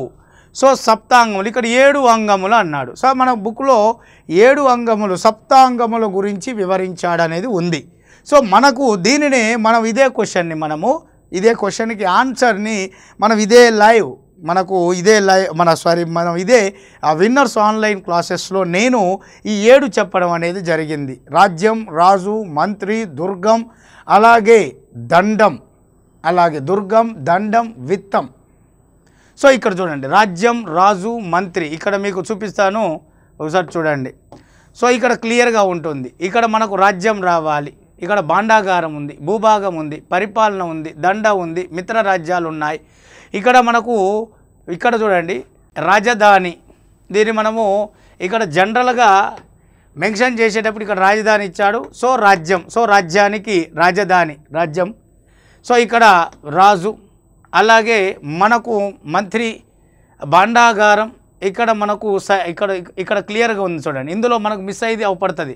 సో సప్తాంగములు ఇక్కడ ఏడు అంగములు అన్నాడు సో మన బుక్లో ఏడు అంగములు సప్తాంగముల గురించి వివరించాడు అనేది ఉంది సో మనకు దీనిని మనం ఇదే క్వశ్చన్ని మనము ఇదే క్వశ్చన్కి ఆన్సర్ని మనం ఇదే లైవ్ మనకు ఇదే లై మన సారీ మనం ఇదే ఆ విన్నర్స్ ఆన్లైన్ క్లాసెస్లో నేను ఈ ఏడు చెప్పడం అనేది జరిగింది రాజ్యం రాజు మంత్రి దుర్గం అలాగే దండం అలాగే దుర్గం దండం విత్తం సో ఇక్కడ చూడండి రాజ్యం రాజు మంత్రి ఇక్కడ మీకు చూపిస్తాను ఒకసారి చూడండి సో ఇక్కడ క్లియర్గా ఉంటుంది ఇక్కడ మనకు రాజ్యం రావాలి ఇక్కడ భాండాగారం ఉంది భూభాగం ఉంది పరిపాలన ఉంది దండ ఉంది మిత్ర రాజ్యాలు ఉన్నాయి ఇక్కడ మనకు ఇక్కడ చూడండి రాజధాని దీన్ని మనము ఇక్కడ జనరల్గా మెన్షన్ చేసేటప్పుడు ఇక్కడ రాజధాని ఇచ్చాడు సో రాజ్యం సో రాజ్యానికి రాజధాని రాజ్యం సో ఇక్కడ రాజు అలాగే మనకు మంత్రి భాండాగారం ఇక్కడ మనకు ఇక్కడ ఇక్కడ క్లియర్గా ఉంది చూడండి ఇందులో మనకు మిస్ అయ్యేది అవపడుతుంది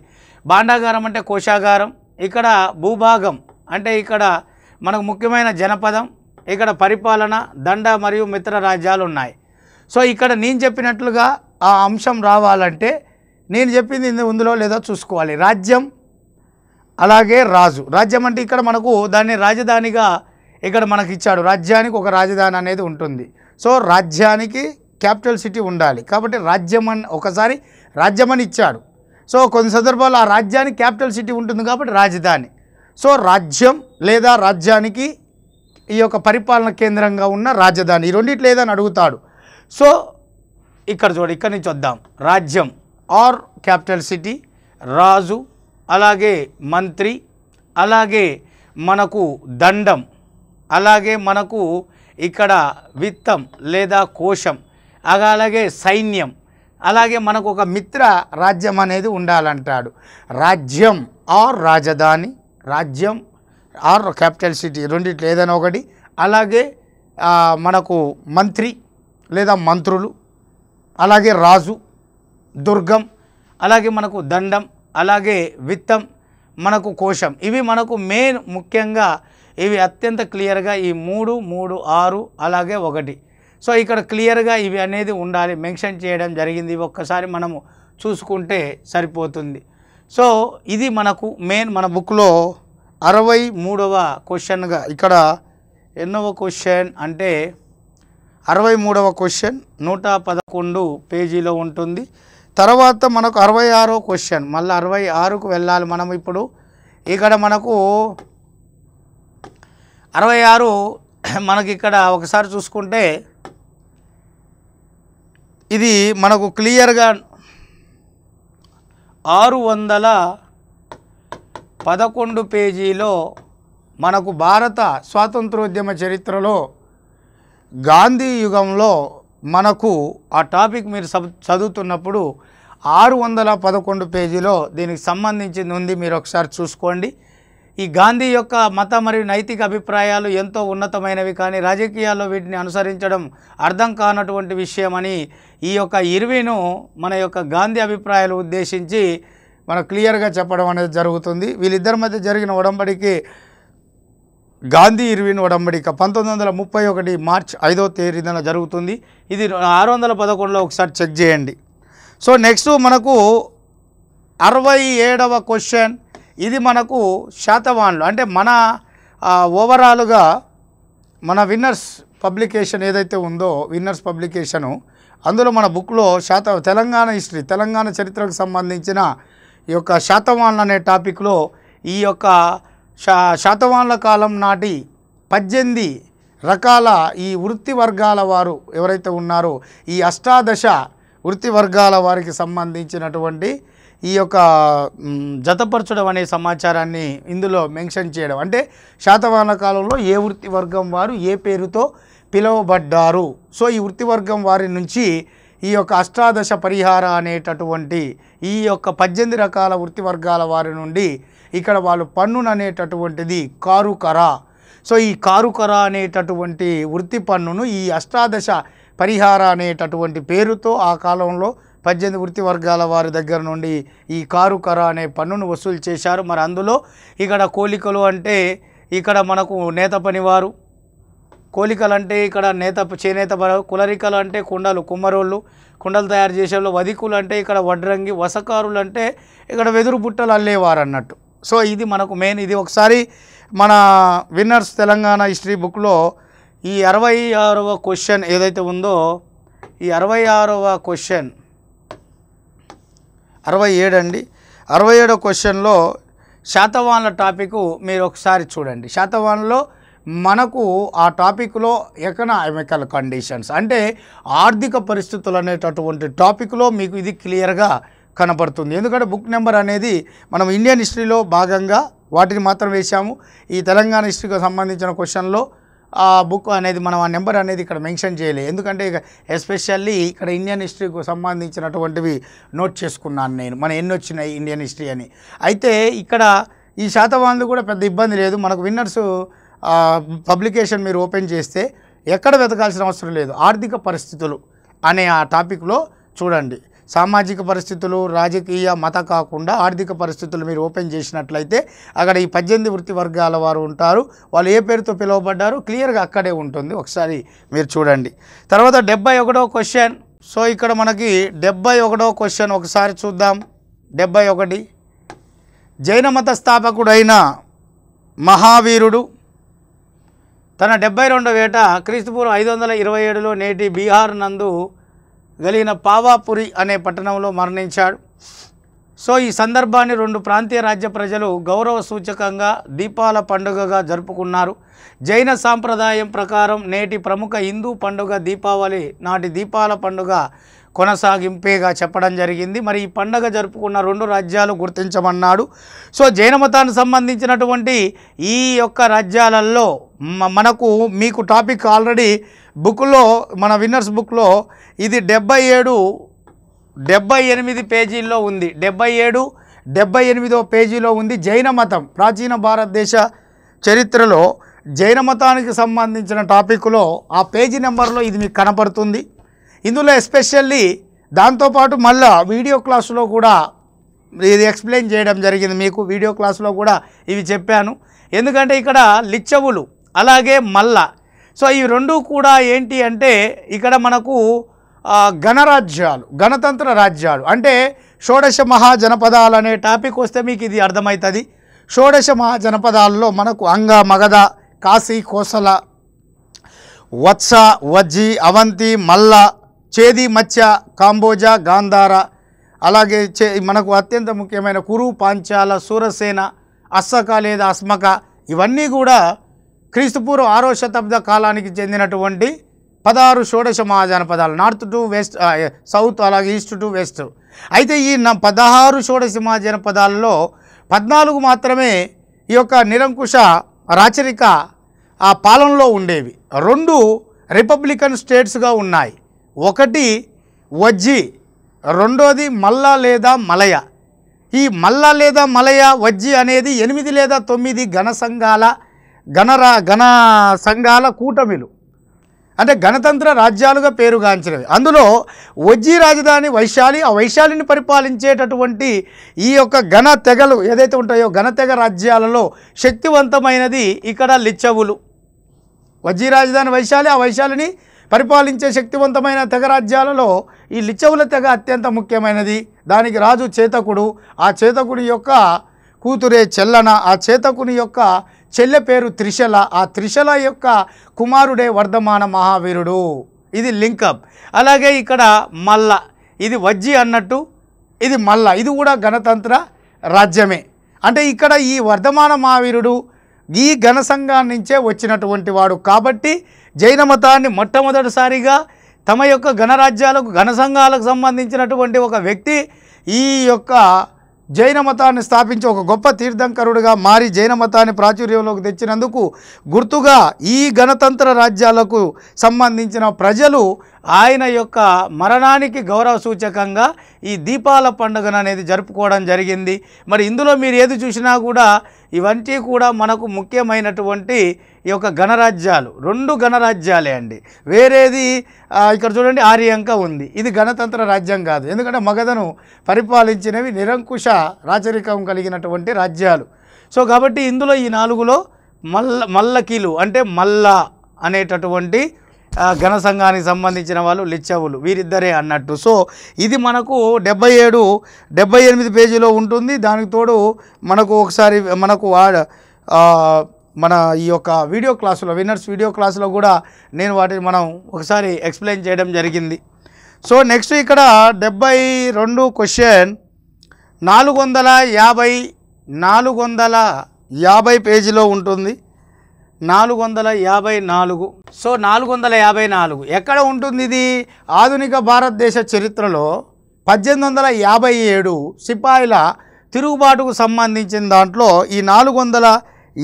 భాండాగారం అంటే కోశాగారం ఇక్కడ భూభాగం అంటే ఇక్కడ మనకు ముఖ్యమైన జనపదం ఇక్కడ పరిపాలన దండ మరియు మిత్ర రాజ్యాలు ఉన్నాయి సో ఇక్కడ నేను చెప్పినట్లుగా ఆ అంశం రావాలంటే నేను చెప్పింది ఉందిలో లేదో చూసుకోవాలి రాజ్యం అలాగే రాజు రాజ్యం అంటే ఇక్కడ మనకు దాన్ని రాజధానిగా ఇక్కడ మనకి ఇచ్చాడు రాజ్యానికి ఒక రాజధాని అనేది ఉంటుంది సో రాజ్యానికి క్యాపిటల్ సిటీ ఉండాలి కాబట్టి రాజ్యం అని ఒకసారి రాజ్యం అని ఇచ్చాడు సో కొన్ని సందర్భాల్లో ఆ రాజ్యానికి క్యాపిటల్ సిటీ ఉంటుంది కాబట్టి రాజధాని సో రాజ్యం లేదా రాజ్యానికి ఈ యొక్క పరిపాలన కేంద్రంగా ఉన్న రాజధాని ఈ రెండిట్లు ఏదని అడుగుతాడు సో ఇక్కడ చూడు ఇక్కడ నుంచి వద్దాం రాజ్యం ఆర్ క్యాపిటల్ సిటీ రాజు అలాగే మంత్రి అలాగే మనకు దండం అలాగే మనకు ఇక్కడ విత్తం లేదా కోశం అలాగే సైన్యం అలాగే మనకు ఒక మిత్ర రాజ్యం అనేది ఉండాలంటాడు రాజ్యం ఆర్ రాజధాని రాజ్యం ఆర్ క్యాపిటల్ సిటీ రెండిట్లో ఏదైనా ఒకటి అలాగే మనకు మంత్రి లేదా మంత్రులు అలాగే రాజు దుర్గం అలాగే మనకు దండం అలాగే విత్తం మనకు కోశం ఇవి మనకు మెయిన్ ముఖ్యంగా ఇవి అత్యంత క్లియర్గా ఈ మూడు మూడు ఆరు అలాగే ఒకటి సో ఇక్కడ క్లియర్గా ఇవి అనేది ఉండాలి మెన్షన్ చేయడం జరిగింది ఒక్కసారి మనము చూసుకుంటే సరిపోతుంది సో ఇది మనకు మెయిన్ మన బుక్లో అరవై మూడవ క్వశ్చన్గా ఇక్కడ ఎన్నవ క్వశ్చన్ అంటే అరవై మూడవ క్వశ్చన్ నూట పదకొండు పేజీలో ఉంటుంది తర్వాత మనకు అరవై ఆరో క్వశ్చన్ మళ్ళీ అరవై ఆరుకు వెళ్ళాలి మనం ఇప్పుడు ఇక్కడ మనకు అరవై ఆరు మనకి ఇక్కడ ఒకసారి చూసుకుంటే ఇది మనకు క్లియర్గా ఆరు వందల పదకొండు పేజీలో మనకు భారత స్వాతంత్రోద్యమ చరిత్రలో గాంధీ యుగంలో మనకు ఆ టాపిక్ మీరు చదువుతున్నప్పుడు ఆరు వందల పదకొండు పేజీలో దీనికి సంబంధించింది ఉంది మీరు ఒకసారి చూసుకోండి ఈ గాంధీ యొక్క మత మరియు నైతిక అభిప్రాయాలు ఎంతో ఉన్నతమైనవి కానీ రాజకీయాల్లో వీటిని అనుసరించడం అర్థం కానటువంటి విషయమని ఈ యొక్క ఇరవీను మన యొక్క గాంధీ అభిప్రాయాలు ఉద్దేశించి మనకు క్లియర్గా చెప్పడం అనేది జరుగుతుంది వీళ్ళిద్దరి మధ్య జరిగిన ఒడంబడికి గాంధీ ఇర్విన్ ఒడంబడిక పంతొమ్మిది వందల ముప్పై ఒకటి మార్చ్ ఐదో తేదీన జరుగుతుంది ఇది ఆరు వందల పదకొండులో ఒకసారి చెక్ చేయండి సో నెక్స్ట్ మనకు అరవై ఏడవ క్వశ్చన్ ఇది మనకు శాతవాన్లు అంటే మన ఓవరాల్గా మన విన్నర్స్ పబ్లికేషన్ ఏదైతే ఉందో విన్నర్స్ పబ్లికేషను అందులో మన బుక్లో శాత తెలంగాణ హిస్టరీ తెలంగాణ చరిత్రకు సంబంధించిన ఈ యొక్క శాతవాన్లు అనే టాపిక్లో ఈ యొక్క శా శాతవాన్ల కాలం నాటి పద్దెనిమిది రకాల ఈ వృత్తి వర్గాల వారు ఎవరైతే ఉన్నారో ఈ అష్టాదశ వృత్తి వర్గాల వారికి సంబంధించినటువంటి ఈ యొక్క జతపరచడం అనే సమాచారాన్ని ఇందులో మెన్షన్ చేయడం అంటే శాతవాహన కాలంలో ఏ వృత్తి వర్గం వారు ఏ పేరుతో పిలువబడ్డారు సో ఈ వృత్తి వర్గం వారి నుంచి ఈ యొక్క అష్టాదశ పరిహార అనేటటువంటి ఈ యొక్క పద్దెనిమిది రకాల వృత్తి వర్గాల వారి నుండి ఇక్కడ వాళ్ళు పన్నును అనేటటువంటిది కారుకర సో ఈ కారుకర అనేటటువంటి వృత్తి పన్నును ఈ అష్టాదశ పరిహార అనేటటువంటి పేరుతో ఆ కాలంలో పద్దెనిమిది వృత్తి వర్గాల వారి దగ్గర నుండి ఈ కారు కర అనే పన్నును వసూలు చేశారు మరి అందులో ఇక్కడ కోలికలు అంటే ఇక్కడ మనకు నేత పనివారు కోలికలు అంటే ఇక్కడ నేత చేనేత కులరికలు అంటే కుండలు కుమ్మరోళ్ళు కుండలు తయారు చేసేవాళ్ళు వధికులు అంటే ఇక్కడ వడ్రంగి వసకారులు అంటే ఇక్కడ వెదురు బుట్టలు అల్లేవారు అన్నట్టు సో ఇది మనకు మెయిన్ ఇది ఒకసారి మన విన్నర్స్ తెలంగాణ హిస్టరీ బుక్లో ఈ అరవై ఆరవ క్వశ్చన్ ఏదైతే ఉందో ఈ అరవై ఆరవ క్వశ్చన్ అరవై ఏడండి అరవై ఏడవ క్వశ్చన్లో శాతవాన్ల టాపిక్ మీరు ఒకసారి చూడండి శాతవాన్లో మనకు ఆ టాపిక్లో ఎకనామికల్ కండిషన్స్ అంటే ఆర్థిక పరిస్థితులు అనేటటువంటి టాపిక్లో మీకు ఇది క్లియర్గా కనపడుతుంది ఎందుకంటే బుక్ నెంబర్ అనేది మనం ఇండియన్ హిస్టరీలో భాగంగా వాటిని మాత్రం వేశాము ఈ తెలంగాణ హిస్టరీకి సంబంధించిన క్వశ్చన్లో ఆ బుక్ అనేది మనం ఆ నెంబర్ అనేది ఇక్కడ మెన్షన్ చేయలేదు ఎందుకంటే ఎస్పెషల్లీ ఇక్కడ ఇండియన్ హిస్టరీకి సంబంధించినటువంటివి నోట్ చేసుకున్నాను నేను మన ఎన్ని వచ్చినాయి ఇండియన్ హిస్టరీ అని అయితే ఇక్కడ ఈ శాతవాన్లు కూడా పెద్ద ఇబ్బంది లేదు మనకు విన్నర్సు పబ్లికేషన్ మీరు ఓపెన్ చేస్తే ఎక్కడ వెతకాల్సిన అవసరం లేదు ఆర్థిక పరిస్థితులు అనే ఆ టాపిక్లో చూడండి సామాజిక పరిస్థితులు రాజకీయ మత కాకుండా ఆర్థిక పరిస్థితులు మీరు ఓపెన్ చేసినట్లయితే అక్కడ ఈ పద్దెనిమిది వృత్తి వర్గాల వారు ఉంటారు వాళ్ళు ఏ పేరుతో పిలువబడ్డారు క్లియర్గా అక్కడే ఉంటుంది ఒకసారి మీరు చూడండి తర్వాత డెబ్బై ఒకటో క్వశ్చన్ సో ఇక్కడ మనకి డెబ్బై ఒకటో క్వశ్చన్ ఒకసారి చూద్దాం డెబ్బై ఒకటి జైన మత స్థాపకుడైన మహావీరుడు తన డెబ్బై రెండవ ఏట క్రీస్తుపూర్వం ఐదు వందల ఇరవై ఏడులో నేటి బీహార్ నందు గలిగిన పావాపురి అనే పట్టణంలో మరణించాడు సో ఈ సందర్భాన్ని రెండు ప్రాంతీయ రాజ్య ప్రజలు గౌరవ సూచకంగా దీపాల పండుగగా జరుపుకున్నారు జైన సాంప్రదాయం ప్రకారం నేటి ప్రముఖ హిందూ పండుగ దీపావళి నాటి దీపాల పండుగ కొనసాగింపేగా చెప్పడం జరిగింది మరి ఈ పండగ జరుపుకున్న రెండు రాజ్యాలు గుర్తించమన్నాడు సో జైన మతానికి సంబంధించినటువంటి ఈ యొక్క రాజ్యాలలో మనకు మీకు టాపిక్ ఆల్రెడీ బుక్లో మన విన్నర్స్ బుక్లో ఇది డెబ్బై ఏడు డెబ్బై ఎనిమిది పేజీల్లో ఉంది డెబ్బై ఏడు డెబ్బై ఎనిమిదో పేజీలో ఉంది జైన మతం ప్రాచీన భారతదేశ చరిత్రలో జైన మతానికి సంబంధించిన టాపిక్లో ఆ పేజీ నెంబర్లో ఇది మీకు కనపడుతుంది ఇందులో ఎస్పెషల్లీ దాంతోపాటు మళ్ళా వీడియో క్లాసులో కూడా ఇది ఎక్స్ప్లెయిన్ చేయడం జరిగింది మీకు వీడియో క్లాసులో కూడా ఇవి చెప్పాను ఎందుకంటే ఇక్కడ లిచ్చవులు అలాగే మల్ల సో ఈ రెండు కూడా ఏంటి అంటే ఇక్కడ మనకు గణరాజ్యాలు గణతంత్ర రాజ్యాలు అంటే షోడశ మహాజనపదాలు అనే టాపిక్ వస్తే మీకు ఇది అర్థమవుతుంది షోడశ మహాజనపదాల్లో మనకు అంగ మగధ కాశీ కోసల వత్స వజ్జి అవంతి మల్ల చేది మత్స్య కాంబోజ గాంధార అలాగే చే మనకు అత్యంత ముఖ్యమైన కురు పాంచాల సూరసేన అస్సక లేదా అస్మక ఇవన్నీ కూడా క్రీస్తుపూర్వ ఆరో శతాబ్ద కాలానికి చెందినటువంటి పదహారు షోడశ మహాజనపదాలు నార్త్ టు వెస్ట్ సౌత్ అలాగే ఈస్ట్ టు వెస్ట్ అయితే ఈ నా పదహారు షోడశ మహాజనపదాలలో పద్నాలుగు మాత్రమే ఈ యొక్క నిరంకుశ రాచరిక ఆ పాలనలో ఉండేవి రెండు రిపబ్లికన్ స్టేట్స్గా ఉన్నాయి ఒకటి వజ్జి రెండోది మల్ల లేదా మలయ ఈ మల్ల లేదా మలయ వజ్జి అనేది ఎనిమిది లేదా తొమ్మిది ఘన సంఘాల ఘనరా ఘన సంఘాల కూటమిలు అంటే గణతంత్ర రాజ్యాలుగా పేరుగాంచినవి అందులో వజ్జీ రాజధాని వైశాలి ఆ వైశాలిని పరిపాలించేటటువంటి ఈ యొక్క ఘన తెగలు ఏదైతే ఉంటాయో ఘన తెగ రాజ్యాలలో శక్తివంతమైనది ఇక్కడ లిచ్చవులు వజ్జీ రాజధాని వైశాలి ఆ వైశాలిని పరిపాలించే శక్తివంతమైన తెగ రాజ్యాలలో ఈ లిచవుల తెగ అత్యంత ముఖ్యమైనది దానికి రాజు చేతకుడు ఆ చేతకుడి యొక్క కూతురే చెల్లన ఆ చేతకుని యొక్క చెల్లె పేరు త్రిశల ఆ త్రిశల యొక్క కుమారుడే వర్ధమాన మహావీరుడు ఇది లింకప్ అలాగే ఇక్కడ మల్ల ఇది వజ్జి అన్నట్టు ఇది మల్ల ఇది కూడా గణతంత్ర రాజ్యమే అంటే ఇక్కడ ఈ వర్ధమాన మహావీరుడు ఈ ఘన నుంచే వచ్చినటువంటి వాడు కాబట్టి జైన మతాన్ని మొట్టమొదటిసారిగా తమ యొక్క ఘనరాజ్యాలకు ఘన సంఘాలకు సంబంధించినటువంటి ఒక వ్యక్తి ఈ యొక్క జైన మతాన్ని స్థాపించి ఒక గొప్ప తీర్థంకరుడుగా మారి జైన మతాన్ని ప్రాచుర్యంలోకి తెచ్చినందుకు గుర్తుగా ఈ గణతంత్ర రాజ్యాలకు సంబంధించిన ప్రజలు ఆయన యొక్క మరణానికి గౌరవ సూచకంగా ఈ దీపాల పండుగను అనేది జరుపుకోవడం జరిగింది మరి ఇందులో మీరు ఏది చూసినా కూడా ఇవంటి కూడా మనకు ముఖ్యమైనటువంటి ఈ యొక్క గణరాజ్యాలు రెండు గణరాజ్యాలే అండి వేరేది ఇక్కడ చూడండి ఆర్యంక ఉంది ఇది గణతంత్ర రాజ్యం కాదు ఎందుకంటే మగధను పరిపాలించినవి నిరంకుశ రాచరికం కలిగినటువంటి రాజ్యాలు సో కాబట్టి ఇందులో ఈ నాలుగులో మల్ల మల్లకిలు అంటే మల్ల అనేటటువంటి ఘన సంఘానికి సంబంధించిన వాళ్ళు లిచ్చవులు వీరిద్దరే అన్నట్టు సో ఇది మనకు డెబ్బై ఏడు డెబ్బై ఎనిమిది పేజీలో ఉంటుంది దానికి తోడు మనకు ఒకసారి మనకు మన ఈ యొక్క వీడియో క్లాసులో విన్నర్స్ వీడియో క్లాసులో కూడా నేను వాటిని మనం ఒకసారి ఎక్స్ప్లెయిన్ చేయడం జరిగింది సో నెక్స్ట్ ఇక్కడ డెబ్బై రెండు క్వశ్చన్ నాలుగు వందల యాభై నాలుగు వందల యాభై పేజీలో ఉంటుంది నాలుగు వందల యాభై నాలుగు సో నాలుగు వందల యాభై నాలుగు ఎక్కడ ఉంటుంది ఇది ఆధునిక భారతదేశ చరిత్రలో పద్దెనిమిది వందల యాభై ఏడు సిపాయిల తిరుగుబాటుకు సంబంధించిన దాంట్లో ఈ నాలుగు వందల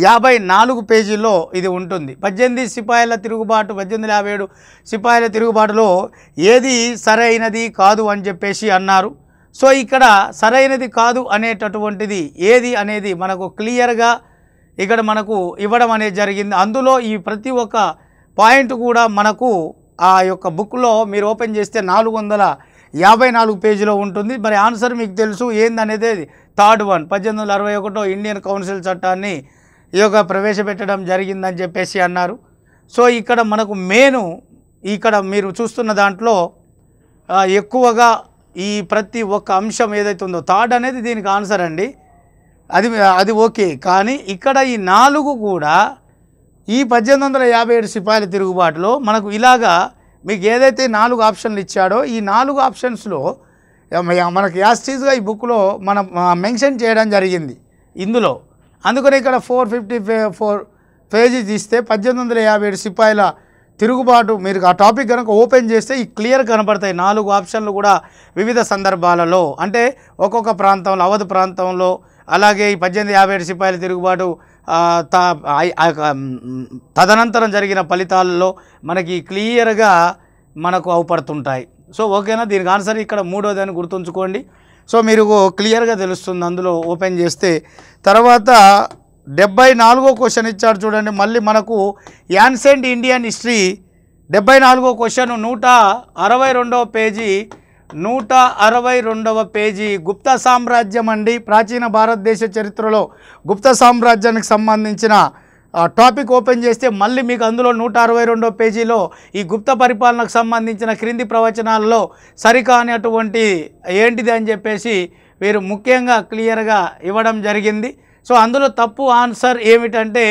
యాభై నాలుగు పేజీల్లో ఇది ఉంటుంది పద్దెనిమిది సిపాయిల తిరుగుబాటు పద్దెనిమిది యాభై ఏడు సిపాయిల తిరుగుబాటులో ఏది సరైనది కాదు అని చెప్పేసి అన్నారు సో ఇక్కడ సరైనది కాదు అనేటటువంటిది ఏది అనేది మనకు క్లియర్గా ఇక్కడ మనకు ఇవ్వడం అనేది జరిగింది అందులో ఈ ప్రతి ఒక్క పాయింట్ కూడా మనకు ఆ యొక్క బుక్లో మీరు ఓపెన్ చేస్తే నాలుగు వందల యాభై నాలుగు పేజీలో ఉంటుంది మరి ఆన్సర్ మీకు తెలుసు ఏందనేది థర్డ్ వన్ పద్దెనిమిది వందల అరవై ఒకటో ఇండియన్ కౌన్సిల్ చట్టాన్ని ఈ యొక్క ప్రవేశపెట్టడం జరిగిందని చెప్పేసి అన్నారు సో ఇక్కడ మనకు మేను ఇక్కడ మీరు చూస్తున్న దాంట్లో ఎక్కువగా ఈ ప్రతి ఒక్క అంశం ఏదైతే ఉందో థాట్ అనేది దీనికి ఆన్సర్ అండి అది అది ఓకే కానీ ఇక్కడ ఈ నాలుగు కూడా ఈ పద్దెనిమిది వందల యాభై ఏడు సిపాయిల తిరుగుబాటులో మనకు ఇలాగా మీకు ఏదైతే నాలుగు ఆప్షన్లు ఇచ్చాడో ఈ నాలుగు ఆప్షన్స్లో మనకు యాస్టీజ్గా ఈ బుక్లో మనం మెన్షన్ చేయడం జరిగింది ఇందులో అందుకని ఇక్కడ ఫోర్ ఫిఫ్టీ ఫోర్ పేజీ తీస్తే పద్దెనిమిది వందల యాభై ఏడు సిపాయిల తిరుగుబాటు మీరు ఆ టాపిక్ కనుక ఓపెన్ చేస్తే ఈ క్లియర్ కనబడతాయి నాలుగు ఆప్షన్లు కూడా వివిధ సందర్భాలలో అంటే ఒక్కొక్క ప్రాంతంలో అవధ ప్రాంతంలో అలాగే ఈ పద్దెనిమిది యాభై ఏడు సిపాయిల తిరుగుబాటు తదనంతరం జరిగిన ఫలితాలలో మనకి క్లియర్గా మనకు అవపడుతుంటాయి సో ఓకేనా దీనికి ఆన్సర్ ఇక్కడ మూడోదని అని గుర్తుంచుకోండి సో మీరు క్లియర్గా తెలుస్తుంది అందులో ఓపెన్ చేస్తే తర్వాత డెబ్బై నాలుగో క్వశ్చన్ ఇచ్చారు చూడండి మళ్ళీ మనకు యాన్సెంట్ ఇండియన్ హిస్టరీ డెబ్బై నాలుగో క్వశ్చన్ నూట అరవై రెండవ పేజీ నూట అరవై రెండవ పేజీ గుప్త సామ్రాజ్యం అండి ప్రాచీన భారతదేశ చరిత్రలో గుప్త సామ్రాజ్యానికి సంబంధించిన టాపిక్ ఓపెన్ చేస్తే మళ్ళీ మీకు అందులో నూట అరవై రెండో పేజీలో ఈ గుప్త పరిపాలనకు సంబంధించిన క్రింది ప్రవచనాల్లో సరికానటువంటి ఏంటిది అని చెప్పేసి వీరు ముఖ్యంగా క్లియర్గా ఇవ్వడం జరిగింది సో అందులో తప్పు ఆన్సర్ ఏమిటంటే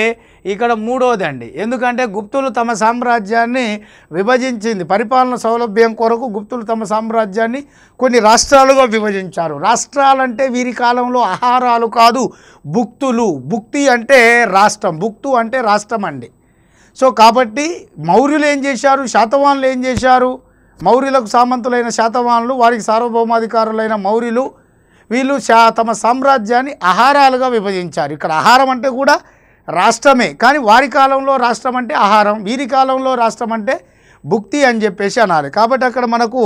ఇక్కడ మూడోది అండి ఎందుకంటే గుప్తులు తమ సామ్రాజ్యాన్ని విభజించింది పరిపాలన సౌలభ్యం కొరకు గుప్తులు తమ సామ్రాజ్యాన్ని కొన్ని రాష్ట్రాలుగా విభజించారు రాష్ట్రాలంటే వీరి కాలంలో ఆహారాలు కాదు భుక్తులు భుక్తి అంటే రాష్ట్రం భుక్తు అంటే రాష్ట్రం అండి సో కాబట్టి మౌర్యులు ఏం చేశారు శాతవాన్లు ఏం చేశారు మౌర్యులకు సామంతులైన శాతవానులు వారికి సార్వభౌమాధికారులైన మౌర్యులు వీళ్ళు తమ సామ్రాజ్యాన్ని ఆహారాలుగా విభజించారు ఇక్కడ ఆహారం అంటే కూడా రాష్ట్రమే కానీ వారి కాలంలో రాష్ట్రం అంటే ఆహారం వీరి కాలంలో రాష్ట్రం అంటే భుక్తి అని చెప్పేసి అనాలి కాబట్టి అక్కడ మనకు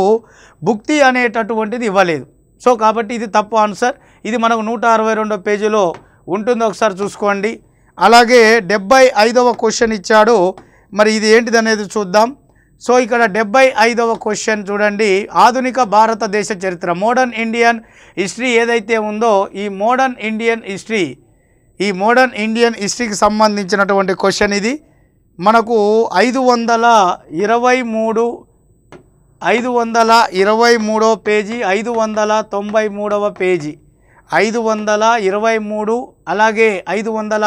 భుక్తి అనేటటువంటిది ఇవ్వలేదు సో కాబట్టి ఇది తప్పు ఆన్సర్ ఇది మనకు నూట అరవై రెండో పేజీలో ఉంటుంది ఒకసారి చూసుకోండి అలాగే డెబ్బై ఐదవ క్వశ్చన్ ఇచ్చాడు మరి ఇది ఏంటిది అనేది చూద్దాం సో ఇక్కడ డెబ్బై ఐదవ క్వశ్చన్ చూడండి ఆధునిక భారతదేశ చరిత్ర మోడర్న్ ఇండియన్ హిస్టరీ ఏదైతే ఉందో ఈ మోడర్న్ ఇండియన్ హిస్టరీ ఈ మోడర్న్ ఇండియన్ హిస్టరీకి సంబంధించినటువంటి క్వశ్చన్ ఇది మనకు ఐదు వందల ఇరవై మూడు ఐదు వందల ఇరవై మూడవ పేజీ ఐదు వందల తొంభై మూడవ పేజీ ఐదు వందల ఇరవై మూడు అలాగే ఐదు వందల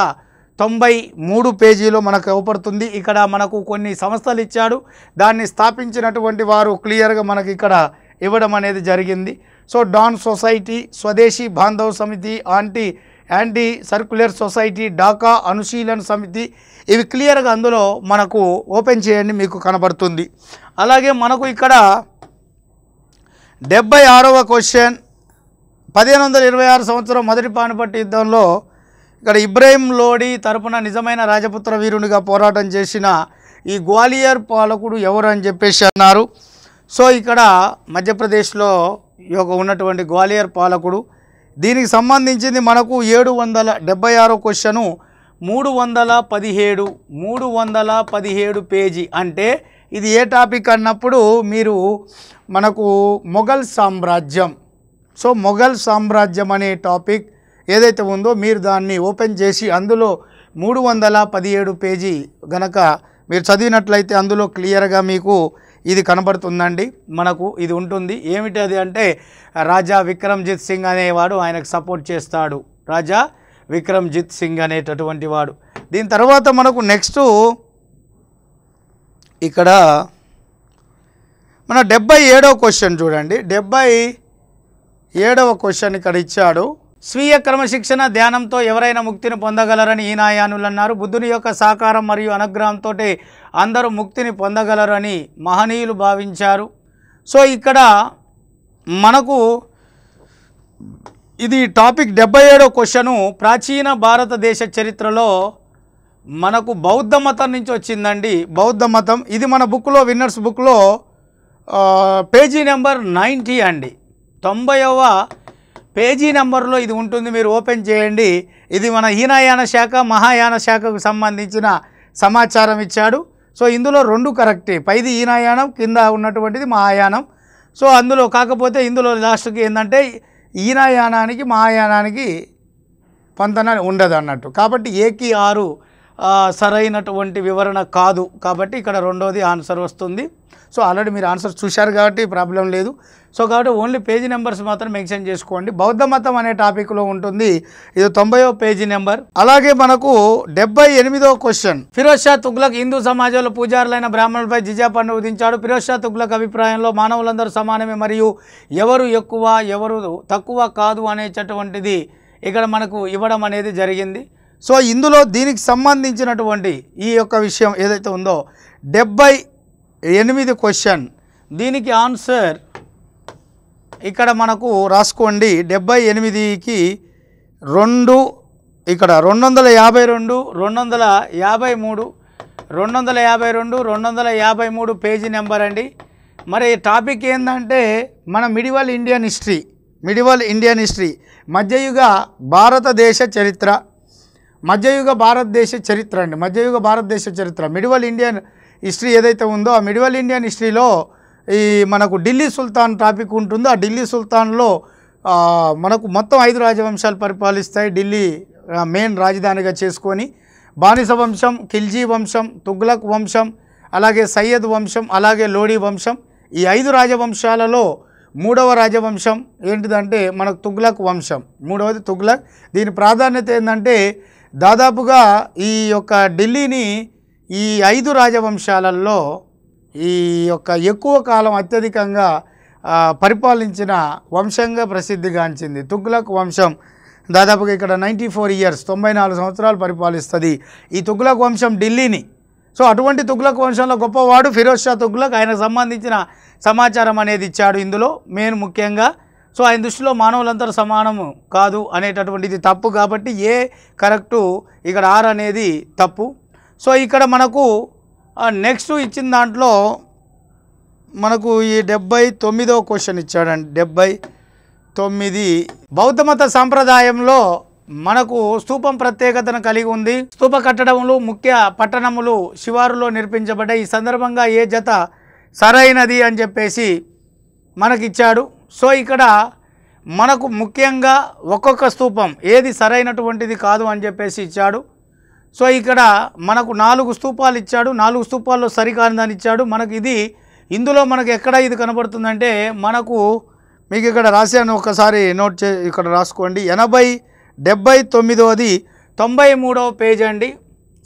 తొంభై మూడు పేజీలో మనకు ఇవ్వబడుతుంది ఇక్కడ మనకు కొన్ని సంస్థలు ఇచ్చాడు దాన్ని స్థాపించినటువంటి వారు క్లియర్గా మనకి ఇక్కడ ఇవ్వడం అనేది జరిగింది so don society Swadeshi Bandhav Samiti anti anti circular society Dhaka Anushilan Samiti ఇవి క్లియర్గా అందులో మనకు ఓపెన్ చేయండి మీకు కనబడుతుంది అలాగే మనకు ఇక్కడ డెబ్బై ఆరవ క్వశ్చన్ పదిహేను వందల ఇరవై ఆరు సంవత్సరం మొదటి పానుపట్టి యుద్ధంలో ఇక్కడ ఇబ్రాహిం లోడి తరపున నిజమైన రాజపుత్ర వీరునిగా పోరాటం చేసిన ఈ గ్వాలియర్ పాలకుడు ఎవరు అని చెప్పేసి అన్నారు సో ఇక్కడ మధ్యప్రదేశ్లో యొక్క ఉన్నటువంటి గ్వాలియర్ పాలకుడు దీనికి సంబంధించింది మనకు ఏడు వందల డెబ్బై ఆరో క్వశ్చను మూడు వందల పదిహేడు మూడు వందల పదిహేడు పేజీ అంటే ఇది ఏ టాపిక్ అన్నప్పుడు మీరు మనకు మొఘల్ సామ్రాజ్యం సో మొఘల్ సామ్రాజ్యం అనే టాపిక్ ఏదైతే ఉందో మీరు దాన్ని ఓపెన్ చేసి అందులో మూడు వందల పదిహేడు పేజీ గనక మీరు చదివినట్లయితే అందులో క్లియర్గా మీకు ఇది కనబడుతుందండి మనకు ఇది ఉంటుంది ఏమిటి అది అంటే రాజా విక్రమ్జిత్ సింగ్ అనేవాడు ఆయనకు సపోర్ట్ చేస్తాడు రాజా విక్రమ్జిత్ సింగ్ అనేటటువంటి వాడు దీని తర్వాత మనకు నెక్స్ట్ ఇక్కడ మన డెబ్బై ఏడవ క్వశ్చన్ చూడండి డెబ్బై ఏడవ క్వశ్చన్ ఇక్కడ ఇచ్చాడు స్వీయ క్రమశిక్షణ ధ్యానంతో ఎవరైనా ముక్తిని పొందగలరని ఈనాయానులు అన్నారు బుద్ధుని యొక్క సాకారం మరియు అనుగ్రహంతో అందరూ ముక్తిని పొందగలరని మహనీయులు భావించారు సో ఇక్కడ మనకు ఇది టాపిక్ డెబ్బై ఏడో క్వశ్చను ప్రాచీన భారతదేశ చరిత్రలో మనకు బౌద్ధ మతం నుంచి వచ్చిందండి బౌద్ధ మతం ఇది మన బుక్లో విన్నర్స్ బుక్లో పేజీ నెంబర్ నైంటీ అండి తొంభైవ పేజీ నెంబర్లో ఇది ఉంటుంది మీరు ఓపెన్ చేయండి ఇది మన హీనయాన శాఖ మహాయాన శాఖకు సంబంధించిన సమాచారం ఇచ్చాడు సో ఇందులో రెండు కరెక్టే పైది ఈనాయానం కింద ఉన్నటువంటిది మహాయానం సో అందులో కాకపోతే ఇందులో లాస్ట్కి ఏంటంటే ఈనాయానానికి మహాయానానికి పొందన ఉండదు అన్నట్టు కాబట్టి ఏకీ ఆరు సరైనటువంటి వివరణ కాదు కాబట్టి ఇక్కడ రెండోది ఆన్సర్ వస్తుంది సో ఆల్రెడీ మీరు ఆన్సర్ చూశారు కాబట్టి ప్రాబ్లం లేదు సో కాబట్టి ఓన్లీ పేజీ నెంబర్స్ మాత్రం మెన్షన్ చేసుకోండి బౌద్ధ మతం అనే టాపిక్లో ఉంటుంది ఇది తొంభైవ పేజీ నెంబర్ అలాగే మనకు డెబ్బై ఎనిమిదో క్వశ్చన్ ఫిరోజ్ షా తుగ్లక్ హిందూ సమాజంలో పూజారులైన బ్రాహ్మణులపై జిజా పన్ను విధించాడు ఫిరోజ్ షా తుగ్లక్ అభిప్రాయంలో మానవులందరూ సమానమే మరియు ఎవరు ఎక్కువ ఎవరు తక్కువ కాదు అనేటటువంటిది ఇక్కడ మనకు ఇవ్వడం అనేది జరిగింది సో ఇందులో దీనికి సంబంధించినటువంటి ఈ యొక్క విషయం ఏదైతే ఉందో డెబ్బై ఎనిమిది క్వశ్చన్ దీనికి ఆన్సర్ ఇక్కడ మనకు రాసుకోండి డెబ్బై ఎనిమిదికి రెండు ఇక్కడ రెండు వందల యాభై రెండు రెండు వందల యాభై మూడు రెండు వందల యాభై రెండు రెండు వందల యాభై మూడు పేజీ నెంబర్ అండి మరి టాపిక్ ఏంటంటే మన medieval Indian history medieval Indian history మధ్యయుగ భారతదేశ చరిత్ర మధ్యయుగ భారతదేశ చరిత్ర అండి మధ్యయుగ భారతదేశ చరిత్ర మిడివల్ ఇండియన్ హిస్టరీ ఏదైతే ఉందో ఆ మిడివల్ ఇండియన్ హిస్టరీలో ఈ మనకు ఢిల్లీ సుల్తాన్ టాపిక్ ఉంటుందో ఆ ఢిల్లీ సుల్తాన్లో మనకు మొత్తం ఐదు రాజవంశాలు పరిపాలిస్తాయి ఢిల్లీ మెయిన్ రాజధానిగా చేసుకొని బానిస వంశం ఖిల్జీ వంశం తుగ్లక్ వంశం అలాగే సయ్యద్ వంశం అలాగే లోడీ వంశం ఈ ఐదు రాజవంశాలలో మూడవ రాజవంశం ఏంటిదంటే మనకు తుగ్లక్ వంశం మూడవది తుగ్లక్ దీని ప్రాధాన్యత ఏంటంటే దాదాపుగా ఈ యొక్క ఢిల్లీని ఈ ఐదు రాజవంశాలలో ఈ యొక్క ఎక్కువ కాలం అత్యధికంగా పరిపాలించిన వంశంగా ప్రసిద్ధిగాంచింది తుగ్లక్ వంశం దాదాపుగా ఇక్కడ నైంటీ ఫోర్ ఇయర్స్ తొంభై నాలుగు సంవత్సరాలు పరిపాలిస్తుంది ఈ తుగ్లక్ వంశం ఢిల్లీని సో అటువంటి తుగ్లక్ వంశంలో గొప్పవాడు ఫిరోజ్ షా తుగ్లక్ ఆయనకు సంబంధించిన సమాచారం అనేది ఇచ్చాడు ఇందులో మెయిన్ ముఖ్యంగా సో ఆయన దృష్టిలో మానవులందరూ సమానము కాదు అనేటటువంటిది తప్పు కాబట్టి ఏ కరెక్టు ఇక్కడ ఆర్ అనేది తప్పు సో ఇక్కడ మనకు నెక్స్ట్ ఇచ్చిన దాంట్లో మనకు ఈ డెబ్బై తొమ్మిదో క్వశ్చన్ ఇచ్చాడండి డెబ్బై తొమ్మిది బౌద్ధమత సాంప్రదాయంలో మనకు స్థూపం ప్రత్యేకతను కలిగి ఉంది స్థూప కట్టడములు ముఖ్య పట్టణములు శివారులో నిర్మించబడ్డాయి ఈ సందర్భంగా ఏ జత సరైనది అని చెప్పేసి మనకిచ్చాడు సో ఇక్కడ మనకు ముఖ్యంగా ఒక్కొక్క స్థూపం ఏది సరైనటువంటిది కాదు అని చెప్పేసి ఇచ్చాడు సో ఇక్కడ మనకు నాలుగు స్థూపాలు ఇచ్చాడు నాలుగు స్థూపాల్లో సరికానిదని ఇచ్చాడు మనకు ఇది ఇందులో మనకు ఎక్కడ ఇది కనబడుతుందంటే మనకు మీకు ఇక్కడ రాశాను ఒకసారి నోట్ చే ఇక్కడ రాసుకోండి ఎనభై డెబ్బై తొమ్మిదవది తొంభై మూడవ పేజ్ అండి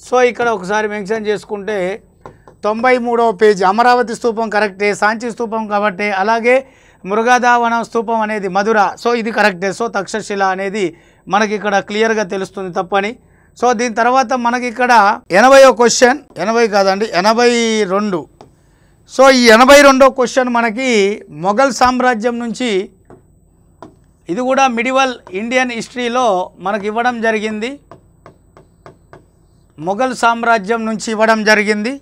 సో ఇక్కడ ఒకసారి మెన్షన్ చేసుకుంటే తొంభై మూడవ పేజ్ అమరావతి స్థూపం కరెక్టే సాంచి స్థూపం కాబట్టి అలాగే మృగాదావనం స్థూపం అనేది మధుర సో ఇది కరెక్టే సో తక్షశిల అనేది మనకి ఇక్కడ క్లియర్గా తెలుస్తుంది తప్పని సో దీని తర్వాత మనకి ఇక్కడ ఎనభై క్వశ్చన్ ఎనభై కాదండి ఎనభై రెండు సో ఈ ఎనభై రెండో క్వశ్చన్ మనకి మొఘల్ సామ్రాజ్యం నుంచి ఇది కూడా మిడివల్ ఇండియన్ హిస్టరీలో మనకి ఇవ్వడం జరిగింది మొఘల్ సామ్రాజ్యం నుంచి ఇవ్వడం జరిగింది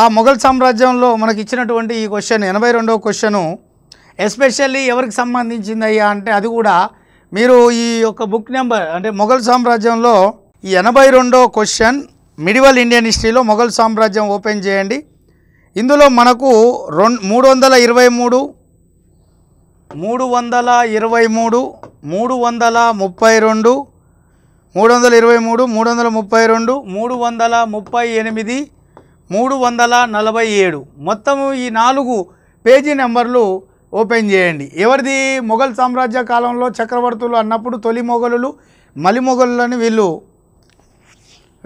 ఆ మొఘల్ సామ్రాజ్యంలో మనకి ఇచ్చినటువంటి ఈ క్వశ్చన్ ఎనభై రెండవ క్వశ్చను ఎస్పెషల్లీ ఎవరికి సంబంధించింది అయ్యా అంటే అది కూడా మీరు ఈ యొక్క బుక్ నెంబర్ అంటే మొఘల్ సామ్రాజ్యంలో ఈ ఎనభై రెండో క్వశ్చన్ మిడివల్ ఇండియన్ హిస్టరీలో మొఘల్ సామ్రాజ్యం ఓపెన్ చేయండి ఇందులో మనకు రెండు మూడు వందల ఇరవై మూడు మూడు వందల ఇరవై మూడు మూడు వందల ముప్పై రెండు మూడు వందల ఇరవై మూడు మూడు వందల ముప్పై రెండు మూడు వందల ముప్పై ఎనిమిది మూడు వందల నలభై ఏడు మొత్తము ఈ నాలుగు పేజీ నెంబర్లు ఓపెన్ చేయండి ఎవరిది మొఘల్ సామ్రాజ్య కాలంలో చక్రవర్తులు అన్నప్పుడు తొలి మొఘలులు మలి మొఘలులని వీళ్ళు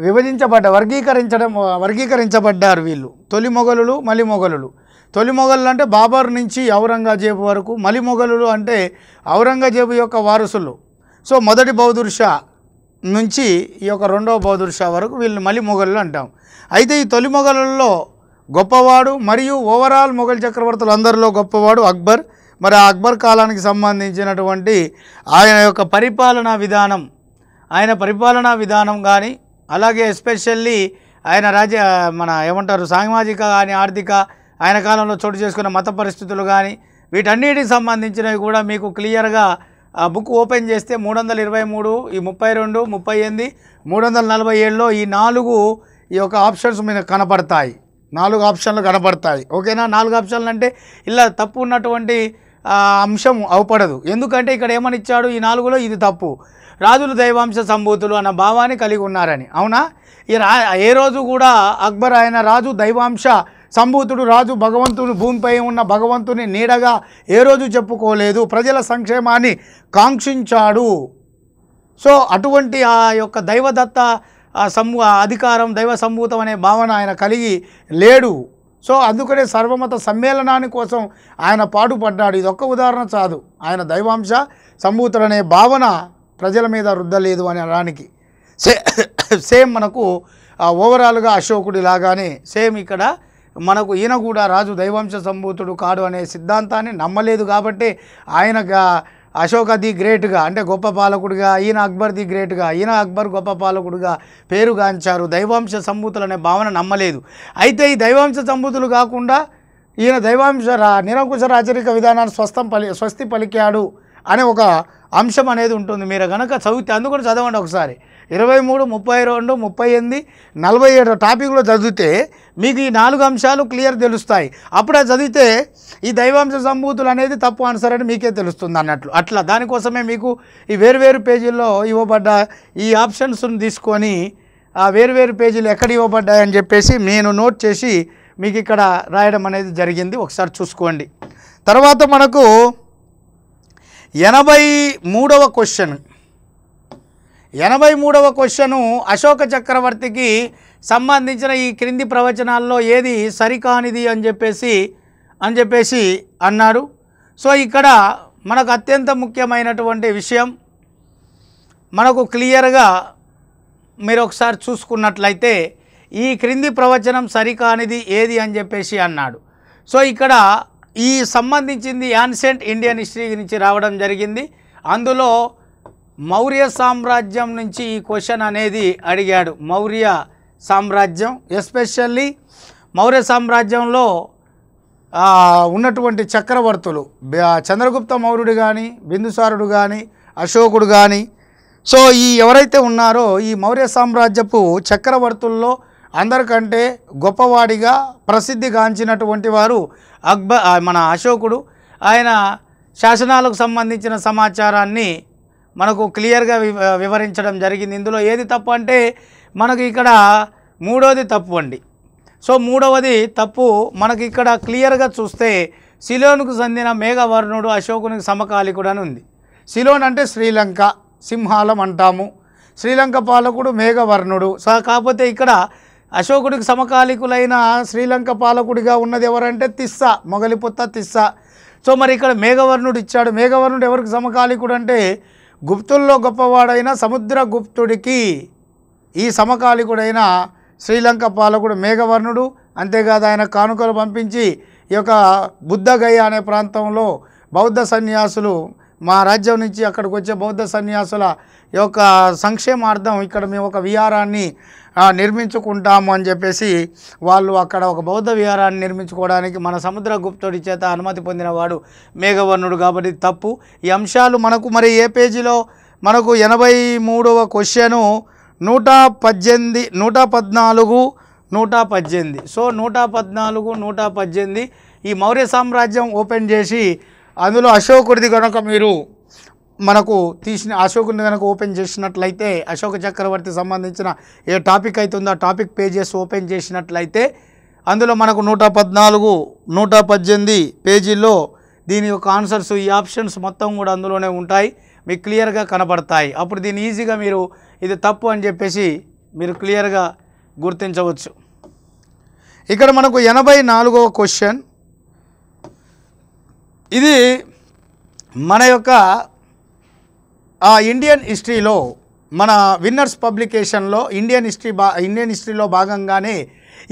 విభజించబడ్డ వర్గీకరించడం వర్గీకరించబడ్డారు వీళ్ళు తొలి మొఘలులు మలి మొఘలులు తొలి మొఘలు అంటే బాబర్ నుంచి ఔరంగజేబు వరకు మలి మొఘలులు అంటే ఔరంగజేబు యొక్క వారసులు సో మొదటి బౌదుర్షా షా నుంచి ఈ యొక్క రెండవ బహదూర్ షా వరకు వీళ్ళని మళ్ళీ మొఘలు అంటాం అయితే ఈ తొలి మొఘలుల్లో గొప్పవాడు మరియు ఓవరాల్ మొఘల్ చక్రవర్తులు అందరిలో గొప్పవాడు అక్బర్ మరి ఆ అక్బర్ కాలానికి సంబంధించినటువంటి ఆయన యొక్క పరిపాలనా విధానం ఆయన పరిపాలనా విధానం కానీ అలాగే ఎస్పెషల్లీ ఆయన రాజ్య మన ఏమంటారు సామాజిక కానీ ఆర్థిక ఆయన కాలంలో చోటు చేసుకున్న మత పరిస్థితులు కానీ వీటన్నిటికి సంబంధించినవి కూడా మీకు క్లియర్గా ఆ బుక్ ఓపెన్ చేస్తే మూడు వందల ఇరవై మూడు ఈ ముప్పై రెండు ముప్పై ఎనిమిది మూడు వందల నలభై ఏడులో ఈ నాలుగు ఈ యొక్క ఆప్షన్స్ మీద కనపడతాయి నాలుగు ఆప్షన్లు కనపడతాయి ఓకేనా నాలుగు ఆప్షన్లు అంటే ఇలా తప్పు ఉన్నటువంటి అంశం అవపడదు ఎందుకంటే ఇక్కడ ఏమని ఇచ్చాడు ఈ నాలుగులో ఇది తప్పు రాజులు దైవాంశ సంభూతులు అన్న భావాన్ని కలిగి ఉన్నారని అవునా ఈ రా ఏ రోజు కూడా అక్బర్ ఆయన రాజు దైవాంశ సంభూతుడు రాజు భగవంతుడు భూమిపై ఉన్న భగవంతుని నీడగా ఏ రోజు చెప్పుకోలేదు ప్రజల సంక్షేమాన్ని కాంక్షించాడు సో అటువంటి ఆ యొక్క దైవదత్త సమూ అధికారం దైవ సంభూతం అనే భావన ఆయన కలిగి లేడు సో అందుకనే సర్వమత సమ్మేళనాని కోసం ఆయన పాటుపడ్డాడు ఇది ఒక్క ఉదాహరణ చాలు ఆయన దైవాంశ సంభూతుడు అనే భావన ప్రజల మీద రుద్దలేదు అని అనడానికి సేమ్ మనకు ఓవరాల్గా అశోకుడి లాగానే సేమ్ ఇక్కడ మనకు ఈయన కూడా రాజు దైవంశ సంభూతుడు కాడు అనే సిద్ధాంతాన్ని నమ్మలేదు కాబట్టి ఆయన అశోక ది గ్రేట్గా అంటే గొప్ప పాలకుడిగా ఈయన అక్బర్ ది గ్రేట్గా ఈయన అక్బర్ గొప్ప పాలకుడిగా పేరుగాంచారు దైవాంశ సంభూతులు అనే భావన నమ్మలేదు అయితే ఈ దైవాంశ సంభూతులు కాకుండా ఈయన దైవాంశ రా నిరంకుశ రాచరిక విధానాన్ని స్వస్థం పలి స్వస్తి పలికాడు అనే ఒక అంశం అనేది ఉంటుంది మీరు కనుక చదివితే అందుకని చదవండి ఒకసారి ఇరవై మూడు ముప్పై రెండు ముప్పై ఎనిమిది నలభై ఏడు టాపిక్లో చదివితే మీకు ఈ నాలుగు అంశాలు క్లియర్ తెలుస్తాయి అప్పుడే చదివితే ఈ దైవాంశ సంభూతులు అనేది తప్పు ఆన్సర్ అని మీకే తెలుస్తుంది అన్నట్లు అట్లా దానికోసమే మీకు ఈ వేరువేరు పేజీల్లో ఇవ్వబడ్డ ఈ ఆప్షన్స్ను తీసుకొని ఆ వేరువేరు పేజీలు ఎక్కడ ఇవ్వబడ్డాయని చెప్పేసి నేను నోట్ చేసి మీకు ఇక్కడ రాయడం అనేది జరిగింది ఒకసారి చూసుకోండి తర్వాత మనకు ఎనభై మూడవ క్వశ్చన్ ఎనభై మూడవ క్వశ్చను అశోక చక్రవర్తికి సంబంధించిన ఈ క్రింది ప్రవచనాల్లో ఏది సరికానిది అని చెప్పేసి అని చెప్పేసి అన్నారు సో ఇక్కడ మనకు అత్యంత ముఖ్యమైనటువంటి విషయం మనకు క్లియర్గా మీరు ఒకసారి చూసుకున్నట్లయితే ఈ క్రింది ప్రవచనం సరికానిది ఏది అని చెప్పేసి అన్నాడు సో ఇక్కడ ఈ సంబంధించింది యాన్సెంట్ ఇండియన్ హిస్టరీ నుంచి రావడం జరిగింది అందులో మౌర్య సామ్రాజ్యం నుంచి ఈ క్వశ్చన్ అనేది అడిగాడు మౌర్య సామ్రాజ్యం ఎస్పెషల్లీ మౌర్య సామ్రాజ్యంలో ఉన్నటువంటి చక్రవర్తులు చంద్రగుప్త మౌర్యుడు కానీ బిందుసారుడు కానీ అశోకుడు కానీ సో ఈ ఎవరైతే ఉన్నారో ఈ మౌర్య సామ్రాజ్యపు చక్రవర్తుల్లో అందరికంటే గొప్పవాడిగా ప్రసిద్ధిగాంచినటువంటి వారు అక్బర్ మన అశోకుడు ఆయన శాసనాలకు సంబంధించిన సమాచారాన్ని మనకు క్లియర్గా వివరించడం జరిగింది ఇందులో ఏది తప్పు అంటే మనకు ఇక్కడ మూడవది తప్పు అండి సో మూడవది తప్పు మనకి ఇక్కడ క్లియర్గా చూస్తే సిలోన్కు చెందిన మేఘవర్ణుడు అశోకునికి సమకాలికుడు అని ఉంది సిలోన్ అంటే శ్రీలంక సింహాలం అంటాము శ్రీలంక పాలకుడు మేఘవర్ణుడు సో కాకపోతే ఇక్కడ అశోకుడికి సమకాలికులైన శ్రీలంక పాలకుడిగా ఉన్నది ఎవరంటే తిస్సా మొగలిపుత్త తిస్సా సో మరి ఇక్కడ మేఘవర్ణుడు ఇచ్చాడు మేఘవర్ణుడు ఎవరికి సమకాలికుడు అంటే గుప్తుల్లో గొప్పవాడైన సముద్రగుప్తుడికి ఈ సమకాలికుడైన శ్రీలంక పాలకుడు మేఘవర్ణుడు అంతేకాదు ఆయన కానుకలు పంపించి ఈ యొక్క బుద్ధగయ అనే ప్రాంతంలో బౌద్ధ సన్యాసులు మా రాజ్యం నుంచి అక్కడికి వచ్చే బౌద్ధ సన్యాసుల యొక్క సంక్షేమార్థం ఇక్కడ మేము ఒక విహారాన్ని నిర్మించుకుంటాము అని చెప్పేసి వాళ్ళు అక్కడ ఒక బౌద్ధ విహారాన్ని నిర్మించుకోవడానికి మన సముద్రగుప్తుడి చేత అనుమతి పొందినవాడు మేఘవర్ణుడు కాబట్టి తప్పు ఈ అంశాలు మనకు మరి ఏ పేజీలో మనకు ఎనభై మూడవ క్వశ్చను నూట పద్దెనిమిది నూట పద్నాలుగు నూట పద్దెనిమిది సో నూట పద్నాలుగు నూట పద్దెనిమిది ఈ మౌర్య సామ్రాజ్యం ఓపెన్ చేసి అందులో అశోకుడిది కనుక మీరు మనకు తీసిన అశోకుని కనుక ఓపెన్ చేసినట్లయితే అశోక చక్రవర్తి సంబంధించిన ఏ టాపిక్ అయితే ఉందో ఆ టాపిక్ పేజెస్ ఓపెన్ చేసినట్లయితే అందులో మనకు నూట పద్నాలుగు నూట పద్దెనిమిది పేజీల్లో దీని యొక్క ఆన్సర్స్ ఈ ఆప్షన్స్ మొత్తం కూడా అందులోనే ఉంటాయి మీకు క్లియర్గా కనబడతాయి అప్పుడు దీన్ని ఈజీగా మీరు ఇది తప్పు అని చెప్పేసి మీరు క్లియర్గా గుర్తించవచ్చు ఇక్కడ మనకు ఎనభై నాలుగవ క్వశ్చన్ ఇది మన యొక్క ఆ ఇండియన్ హిస్టరీలో మన విన్నర్స్ పబ్లికేషన్లో ఇండియన్ హిస్టరీ బా ఇండియన్ హిస్టరీలో భాగంగానే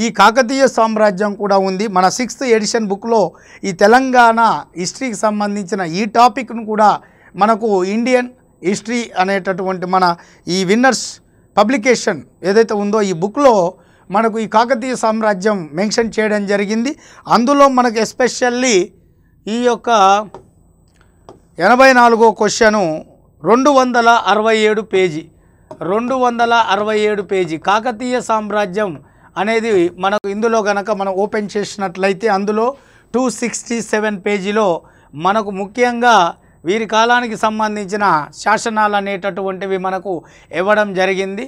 ఈ కాకతీయ సామ్రాజ్యం కూడా ఉంది మన సిక్స్త్ ఎడిషన్ బుక్లో ఈ తెలంగాణ హిస్టరీకి సంబంధించిన ఈ టాపిక్ను కూడా మనకు ఇండియన్ హిస్టరీ అనేటటువంటి మన ఈ విన్నర్స్ పబ్లికేషన్ ఏదైతే ఉందో ఈ బుక్లో మనకు ఈ కాకతీయ సామ్రాజ్యం మెన్షన్ చేయడం జరిగింది అందులో మనకు ఎస్పెషల్లీ ఈ యొక్క ఎనభై నాలుగో క్వశ్చను రెండు వందల అరవై ఏడు పేజీ రెండు వందల అరవై ఏడు పేజీ కాకతీయ సామ్రాజ్యం అనేది మనకు ఇందులో గనక మనం ఓపెన్ చేసినట్లయితే అందులో టూ సిక్స్టీ సెవెన్ పేజీలో మనకు ముఖ్యంగా వీరి కాలానికి సంబంధించిన శాసనాలు అనేటటువంటివి మనకు ఇవ్వడం జరిగింది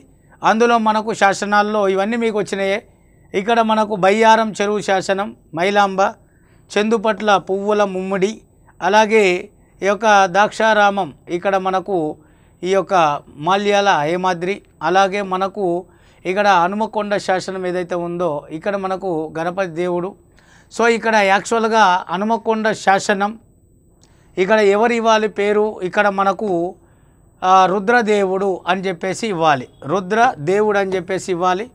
అందులో మనకు శాసనాల్లో ఇవన్నీ మీకు వచ్చినాయే ఇక్కడ మనకు బయ్యారం చెరువు శాసనం మైలాంబ చెందుపట్ల పువ్వుల ముమ్మడి అలాగే ఈ యొక్క దాక్షారామం ఇక్కడ మనకు ఈ యొక్క మాల్యాల హేమాద్రి అలాగే మనకు ఇక్కడ హనుమకొండ శాసనం ఏదైతే ఉందో ఇక్కడ మనకు గణపతి దేవుడు సో ఇక్కడ యాక్చువల్గా హనుమకొండ శాసనం ఇక్కడ ఎవరు ఇవ్వాలి పేరు ఇక్కడ మనకు రుద్రదేవుడు అని చెప్పేసి ఇవ్వాలి రుద్ర దేవుడు అని చెప్పేసి ఇవ్వాలి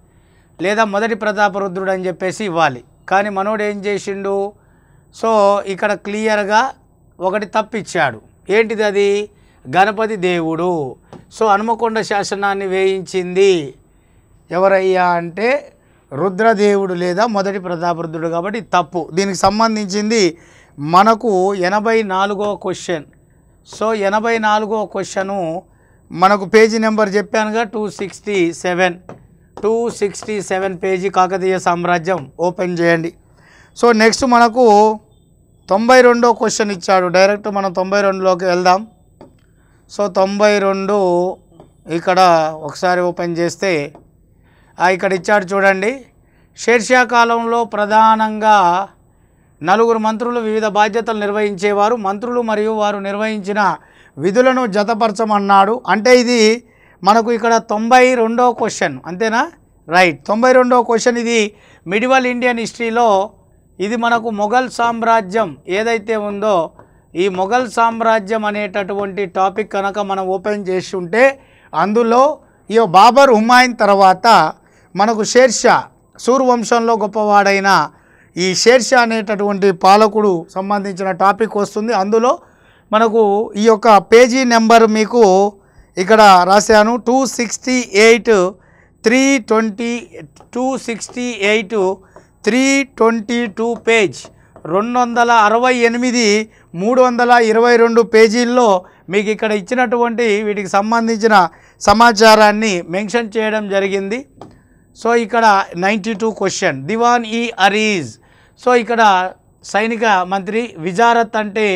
లేదా మొదటి ప్రతాప రుద్రుడు అని చెప్పేసి ఇవ్వాలి కానీ మనోడు ఏం చేసిండు సో ఇక్కడ క్లియర్గా ఒకటి తప్పిచ్చాడు ఏంటిది అది గణపతి దేవుడు సో హనుమకొండ శాసనాన్ని వేయించింది ఎవరయ్యా అంటే రుద్రదేవుడు లేదా మొదటి ప్రతాపరుద్రుడు కాబట్టి తప్పు దీనికి సంబంధించింది మనకు ఎనభై నాలుగో క్వశ్చన్ సో ఎనభై నాలుగో క్వశ్చను మనకు పేజీ నెంబర్ చెప్పానుగా two sixty seven two sixty seven page Kakatiya సామ్రాజ్యం ఓపెన్ చేయండి సో నెక్స్ట్ మనకు తొంభై రెండో క్వశ్చన్ ఇచ్చాడు డైరెక్ట్ మనం తొంభై రెండులోకి వెళ్దాం సో తొంభై రెండు ఇక్కడ ఒకసారి ఓపెన్ చేస్తే ఇక్కడ ఇచ్చాడు చూడండి కాలంలో ప్రధానంగా నలుగురు మంత్రులు వివిధ బాధ్యతలు నిర్వహించేవారు మంత్రులు మరియు వారు నిర్వహించిన విధులను జతపరచమన్నాడు అంటే ఇది మనకు ఇక్కడ తొంభై రెండో క్వశ్చన్ అంతేనా రైట్ తొంభై రెండో క్వశ్చన్ ఇది మిడివల్ ఇండియన్ హిస్టరీలో ఇది మనకు మొఘల్ సామ్రాజ్యం ఏదైతే ఉందో ఈ మొఘల్ సామ్రాజ్యం అనేటటువంటి టాపిక్ కనుక మనం ఓపెన్ చేసి ఉంటే అందులో ఈ బాబర్ హుమాయిన్ తర్వాత మనకు షేర్షా సూర్వంశంలో గొప్పవాడైన ఈ షేర్షా అనేటటువంటి పాలకుడు సంబంధించిన టాపిక్ వస్తుంది అందులో మనకు ఈ యొక్క పేజీ నెంబర్ మీకు ఇక్కడ రాశాను two sixty eight three twenty two sixty eight three twenty two page రెండు వందల అరవై ఎనిమిది మూడు వందల ఇరవై రెండు పేజీల్లో మీకు ఇక్కడ ఇచ్చినటువంటి వీటికి సంబంధించిన సమాచారాన్ని మెన్షన్ చేయడం జరిగింది సో ఇక్కడ నైంటీ టూ క్వశ్చన్ దివాన్ ఈ అరీజ్ సో ఇక్కడ సైనిక మంత్రి విజారత్ అంటే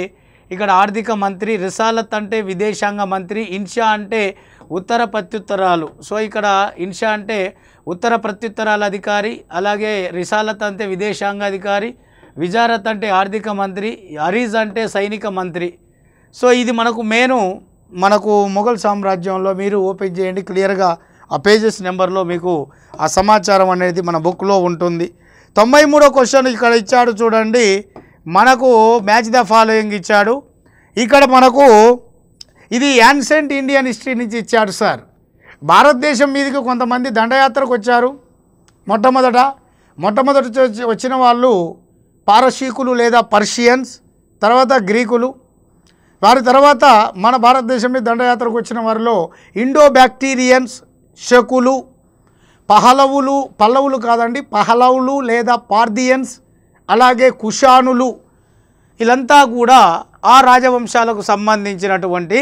ఇక్కడ ఆర్థిక మంత్రి రిసాలత్ అంటే విదేశాంగ మంత్రి ఇన్షా అంటే ఉత్తర ప్రత్యుత్తరాలు సో ఇక్కడ ఇన్షా అంటే ఉత్తర ప్రత్యుత్తరాల అధికారి అలాగే రిసాలత్ అంటే విదేశాంగ అధికారి విజారత్ అంటే ఆర్థిక మంత్రి హరీజ్ అంటే సైనిక మంత్రి సో ఇది మనకు మేను మనకు మొఘల్ సామ్రాజ్యంలో మీరు ఓపెన్ చేయండి క్లియర్గా ఆ పేజెస్ నెంబర్లో మీకు ఆ సమాచారం అనేది మన బుక్లో ఉంటుంది తొంభై మూడో క్వశ్చన్ ఇక్కడ ఇచ్చాడు చూడండి మనకు మ్యాచ్ ద ఫాలోయింగ్ ఇచ్చాడు ఇక్కడ మనకు ఇది యాన్సెంట్ ఇండియన్ హిస్టరీ నుంచి ఇచ్చాడు సార్ భారతదేశం మీదకి కొంతమంది దండయాత్రకు వచ్చారు మొట్టమొదట మొట్టమొదట వచ్చిన వాళ్ళు పారశీకులు లేదా పర్షియన్స్ తర్వాత గ్రీకులు వారి తర్వాత మన భారతదేశం మీద దండయాత్రకు వచ్చిన వారిలో ఇండో బ్యాక్టీరియన్స్ శకులు పహలవులు పల్లవులు కాదండి పహలవులు లేదా పార్థియన్స్ అలాగే కుషానులు ఇలంతా కూడా ఆ రాజవంశాలకు సంబంధించినటువంటి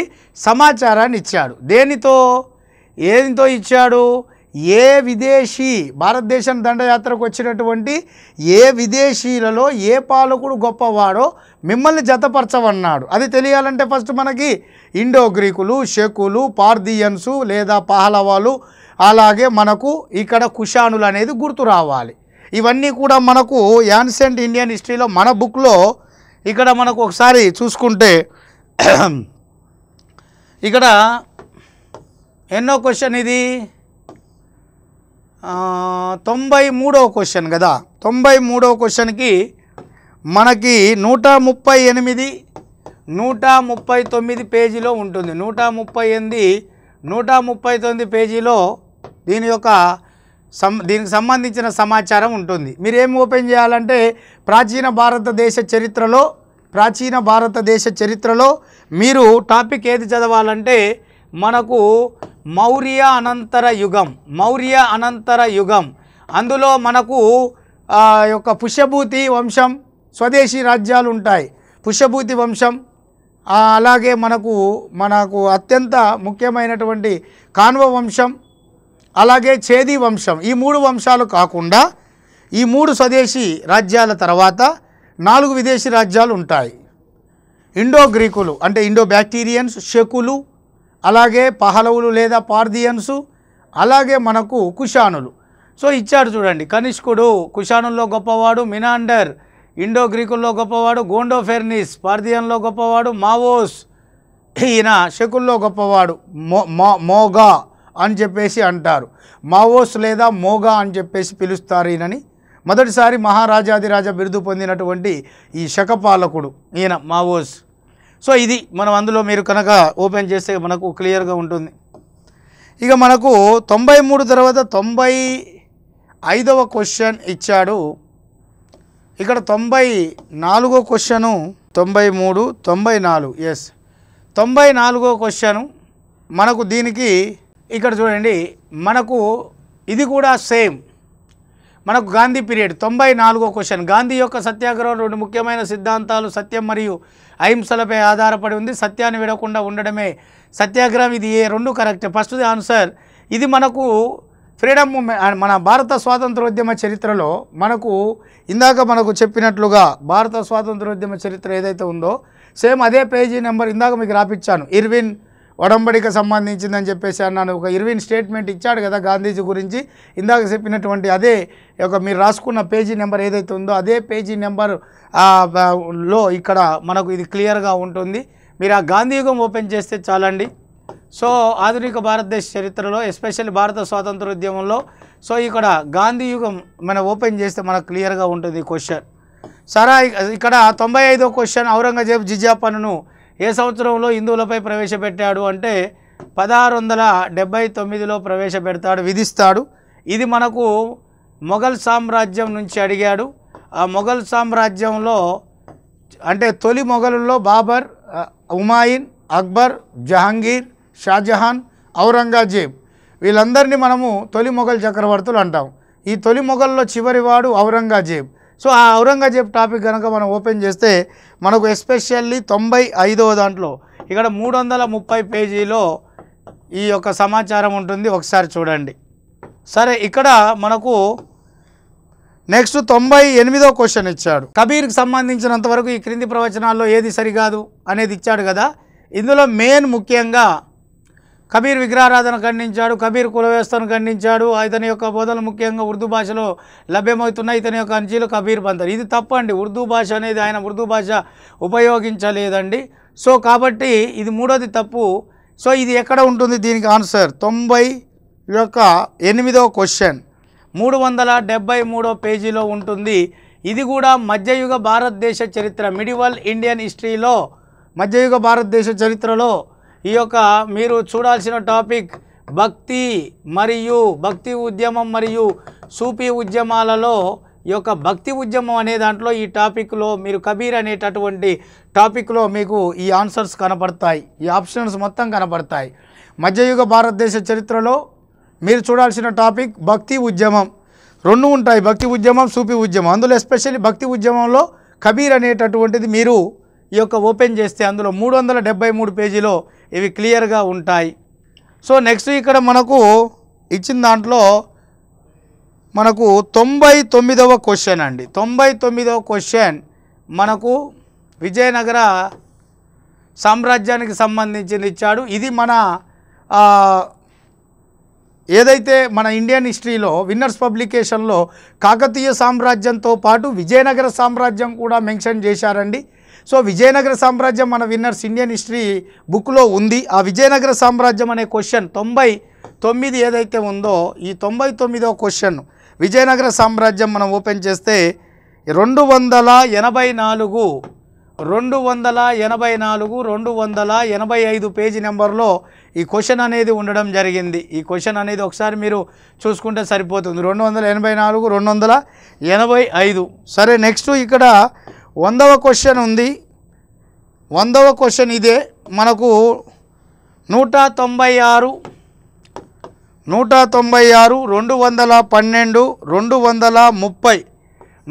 సమాచారాన్ని ఇచ్చాడు దేనితో ఏంతో ఇచ్చాడు ఏ విదేశీ భారతదేశం దండయాత్రకు వచ్చినటువంటి ఏ విదేశీలలో ఏ పాలకుడు గొప్పవాడో మిమ్మల్ని జతపరచవన్నాడు అది తెలియాలంటే ఫస్ట్ మనకి ఇండో గ్రీకులు షెకులు పార్దియన్సు లేదా పహలవాలు అలాగే మనకు ఇక్కడ కుషానులు అనేది గుర్తు రావాలి ఇవన్నీ కూడా మనకు యాన్సెంట్ ఇండియన్ హిస్టరీలో మన బుక్లో ఇక్కడ మనకు ఒకసారి చూసుకుంటే ఇక్కడ ఎన్నో క్వశ్చన్ ఇది తొంభై మూడవ క్వశ్చన్ కదా తొంభై మూడవ క్వశ్చన్కి మనకి నూట ముప్పై ఎనిమిది నూట ముప్పై తొమ్మిది పేజీలో ఉంటుంది నూట ముప్పై ఎనిమిది నూట ముప్పై తొమ్మిది పేజీలో దీని యొక్క సం దీనికి సంబంధించిన సమాచారం ఉంటుంది మీరు ఏం ఓపెన్ చేయాలంటే ప్రాచీన భారతదేశ చరిత్రలో ప్రాచీన భారతదేశ చరిత్రలో మీరు టాపిక్ ఏది చదవాలంటే మనకు మౌర్య అనంతర యుగం మౌర్య అనంతర యుగం అందులో మనకు యొక్క పుష్యభూతి వంశం స్వదేశీ రాజ్యాలు ఉంటాయి పుష్యభూతి వంశం అలాగే మనకు మనకు అత్యంత ముఖ్యమైనటువంటి కాన్వ వంశం అలాగే చేది వంశం ఈ మూడు వంశాలు కాకుండా ఈ మూడు స్వదేశీ రాజ్యాల తర్వాత నాలుగు విదేశీ రాజ్యాలు ఉంటాయి ఇండో గ్రీకులు అంటే ఇండో బ్యాక్టీరియన్స్ షెకులు అలాగే పహలవులు లేదా పార్థియన్సు అలాగే మనకు కుషానులు సో ఇచ్చాడు చూడండి కనిష్కుడు కుషానుల్లో గొప్పవాడు మినాండర్ ఇండో గ్రీకుల్లో గొప్పవాడు గోండో ఫెర్నిస్ పార్థియన్లో గొప్పవాడు మావోస్ ఈయన శకుల్లో గొప్పవాడు మోగా అని చెప్పేసి అంటారు మావోస్ లేదా మోగా అని చెప్పేసి పిలుస్తారు ఈయనని మొదటిసారి మహారాజాదిరాజ బిరుదు పొందినటువంటి ఈ శకపాలకుడు ఈయన మావోస్ సో ఇది మనం అందులో మీరు కనుక ఓపెన్ చేస్తే మనకు క్లియర్గా ఉంటుంది ఇక మనకు తొంభై మూడు తర్వాత తొంభై ఐదవ క్వశ్చన్ ఇచ్చాడు ఇక్కడ తొంభై నాలుగో క్వశ్చను తొంభై మూడు తొంభై నాలుగు ఎస్ తొంభై నాలుగో క్వశ్చను మనకు దీనికి ఇక్కడ చూడండి మనకు ఇది కూడా సేమ్ మనకు గాంధీ పీరియడ్ తొంభై నాలుగో క్వశ్చన్ గాంధీ యొక్క సత్యాగ్రహం రెండు ముఖ్యమైన సిద్ధాంతాలు సత్యం మరియు అహింసలపై ఆధారపడి ఉంది సత్యాన్ని విడకుండా ఉండడమే సత్యాగ్రహం ఇది ఏ రెండు కరెక్ట్ ఫస్ట్ ది ఆన్సర్ ఇది మనకు ఫ్రీడమ్ మన భారత స్వాతంత్రోద్యమ చరిత్రలో మనకు ఇందాక మనకు చెప్పినట్లుగా భారత స్వాతంత్రోద్యమ చరిత్ర ఏదైతే ఉందో సేమ్ అదే పేజీ నెంబర్ ఇందాక మీకు రాపిచ్చాను ఇర్విన్ ఒడంబడికి సంబంధించిందని చెప్పేసి అన్నాను ఒక ఇరవై స్టేట్మెంట్ ఇచ్చాడు కదా గాంధీజీ గురించి ఇందాక చెప్పినటువంటి అదే ఒక మీరు రాసుకున్న పేజీ నెంబర్ ఏదైతే ఉందో అదే పేజీ నెంబర్ లో ఇక్కడ మనకు ఇది క్లియర్గా ఉంటుంది మీరు ఆ గాంధీ యుగం ఓపెన్ చేస్తే చాలండి సో ఆధునిక భారతదేశ చరిత్రలో ఎస్పెషల్లీ భారత స్వాతంత్ర ఉద్యమంలో సో ఇక్కడ గాంధీ యుగం మనం ఓపెన్ చేస్తే మనకు క్లియర్గా ఉంటుంది క్వశ్చన్ సరే ఇక్కడ తొంభై ఐదో క్వశ్చన్ ఔరంగజేబు జిజాపన్ను ఏ సంవత్సరంలో హిందువులపై ప్రవేశపెట్టాడు అంటే పదహారు వందల డెబ్బై తొమ్మిదిలో ప్రవేశపెడతాడు విధిస్తాడు ఇది మనకు మొఘల్ సామ్రాజ్యం నుంచి అడిగాడు ఆ మొఘల్ సామ్రాజ్యంలో అంటే తొలి మొఘలుల్లో బాబర్ ఉమాయిన్ అక్బర్ జహాంగీర్ షాజహాన్ ఔరంగజేబ్ వీళ్ళందరినీ మనము తొలి మొఘల్ చక్రవర్తులు అంటాం ఈ తొలి మొఘల్లో చివరివాడు ఔరంగజేబ్ సో ఆ ఔరంగజేబ్ టాపిక్ కనుక మనం ఓపెన్ చేస్తే మనకు ఎస్పెషల్లీ తొంభై ఐదవ దాంట్లో ఇక్కడ మూడు వందల ముప్పై పేజీలో ఈ యొక్క సమాచారం ఉంటుంది ఒకసారి చూడండి సరే ఇక్కడ మనకు నెక్స్ట్ తొంభై ఎనిమిదో క్వశ్చన్ ఇచ్చాడు కబీర్కి సంబంధించినంతవరకు ఈ క్రింది ప్రవచనాల్లో ఏది సరికాదు అనేది ఇచ్చాడు కదా ఇందులో మెయిన్ ముఖ్యంగా కబీర్ విగ్రహారాధన ఖండించాడు కబీర్ కులవ్యవస్థను ఖండించాడు ఇతని యొక్క బోధనలు ముఖ్యంగా ఉర్దూ భాషలో లభ్యమవుతున్నాయి ఇతని యొక్క అంచీలు కబీర్ బందర్ ఇది తప్పండి ఉర్దూ భాష అనేది ఆయన ఉర్దూ భాష ఉపయోగించలేదండి సో కాబట్టి ఇది మూడోది తప్పు సో ఇది ఎక్కడ ఉంటుంది దీనికి ఆన్సర్ తొంభై యొక్క ఎనిమిదో క్వశ్చన్ మూడు వందల డెబ్భై మూడో పేజీలో ఉంటుంది ఇది కూడా మధ్యయుగ భారతదేశ చరిత్ర మిడివల్ ఇండియన్ హిస్టరీలో మధ్యయుగ భారతదేశ చరిత్రలో ఈ యొక్క మీరు చూడాల్సిన టాపిక్ భక్తి మరియు భక్తి ఉద్యమం మరియు సూపీ ఉద్యమాలలో ఈ యొక్క భక్తి ఉద్యమం అనే దాంట్లో ఈ టాపిక్లో మీరు కబీర్ అనేటటువంటి టాపిక్లో మీకు ఈ ఆన్సర్స్ కనపడతాయి ఈ ఆప్షన్స్ మొత్తం కనపడతాయి మధ్యయుగ భారతదేశ చరిత్రలో మీరు చూడాల్సిన టాపిక్ భక్తి ఉద్యమం రెండు ఉంటాయి భక్తి ఉద్యమం సూపీ ఉద్యమం అందులో ఎస్పెషల్లీ భక్తి ఉద్యమంలో కబీర్ అనేటటువంటిది మీరు ఈ యొక్క ఓపెన్ చేస్తే అందులో మూడు వందల డెబ్బై మూడు పేజీలో ఇవి క్లియర్గా ఉంటాయి సో నెక్స్ట్ ఇక్కడ మనకు ఇచ్చిన దాంట్లో మనకు తొంభై తొమ్మిదవ క్వశ్చన్ అండి తొంభై తొమ్మిదవ క్వశ్చన్ మనకు విజయనగర సామ్రాజ్యానికి సంబంధించింది ఇచ్చాడు ఇది మన ఏదైతే మన ఇండియన్ హిస్టరీలో విన్నర్స్ పబ్లికేషన్లో కాకతీయ సామ్రాజ్యంతో పాటు విజయనగర సామ్రాజ్యం కూడా మెన్షన్ చేశారండి సో విజయనగర సామ్రాజ్యం మన విన్నర్స్ ఇండియన్ హిస్టరీ బుక్లో ఉంది ఆ విజయనగర సామ్రాజ్యం అనే క్వశ్చన్ తొంభై తొమ్మిది ఏదైతే ఉందో ఈ తొంభై తొమ్మిదో క్వశ్చన్ విజయనగర సామ్రాజ్యం మనం ఓపెన్ చేస్తే రెండు వందల ఎనభై నాలుగు రెండు వందల ఎనభై నాలుగు రెండు వందల ఎనభై ఐదు పేజీ నెంబర్లో ఈ క్వశ్చన్ అనేది ఉండడం జరిగింది ఈ క్వశ్చన్ అనేది ఒకసారి మీరు చూసుకుంటే సరిపోతుంది రెండు వందల ఎనభై నాలుగు రెండు వందల ఎనభై ఐదు సరే నెక్స్ట్ ఇక్కడ వందవ క్వశ్చన్ ఉంది వందవ క్వశ్చన్ ఇదే మనకు నూట తొంభై ఆరు నూట తొంభై ఆరు రెండు వందల పన్నెండు రెండు వందల ముప్పై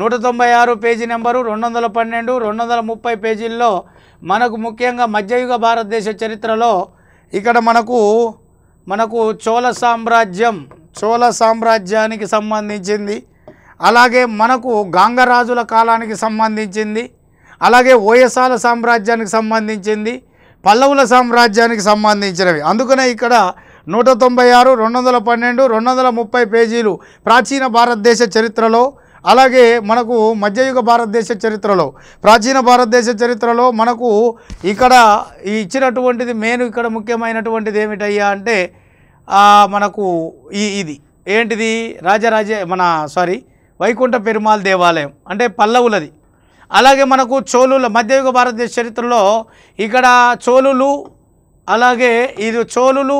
నూట తొంభై ఆరు పేజీ నెంబరు రెండు వందల పన్నెండు రెండు వందల ముప్పై పేజీల్లో మనకు ముఖ్యంగా మధ్యయుగ భారతదేశ చరిత్రలో ఇక్కడ మనకు మనకు చోళ సామ్రాజ్యం చోళ సామ్రాజ్యానికి సంబంధించింది అలాగే మనకు గాంగరాజుల కాలానికి సంబంధించింది అలాగే ఓయసాల సామ్రాజ్యానికి సంబంధించింది పల్లవుల సామ్రాజ్యానికి సంబంధించినవి అందుకనే ఇక్కడ నూట తొంభై ఆరు రెండు వందల పన్నెండు రెండు వందల ముప్పై పేజీలు ప్రాచీన భారతదేశ చరిత్రలో అలాగే మనకు మధ్యయుగ భారతదేశ చరిత్రలో ప్రాచీన భారతదేశ చరిత్రలో మనకు ఇక్కడ ఇచ్చినటువంటిది మెయిన్ ఇక్కడ ముఖ్యమైనటువంటిది ఏమిటయ్యా అంటే మనకు ఈ ఇది ఏంటిది రాజరాజే మన సారీ వైకుంఠ పెరుమాల్ దేవాలయం అంటే పల్లవులది అలాగే మనకు చోళుల మధ్యయుగ భారతదేశ చరిత్రలో ఇక్కడ చోళులు అలాగే ఇది చోళులు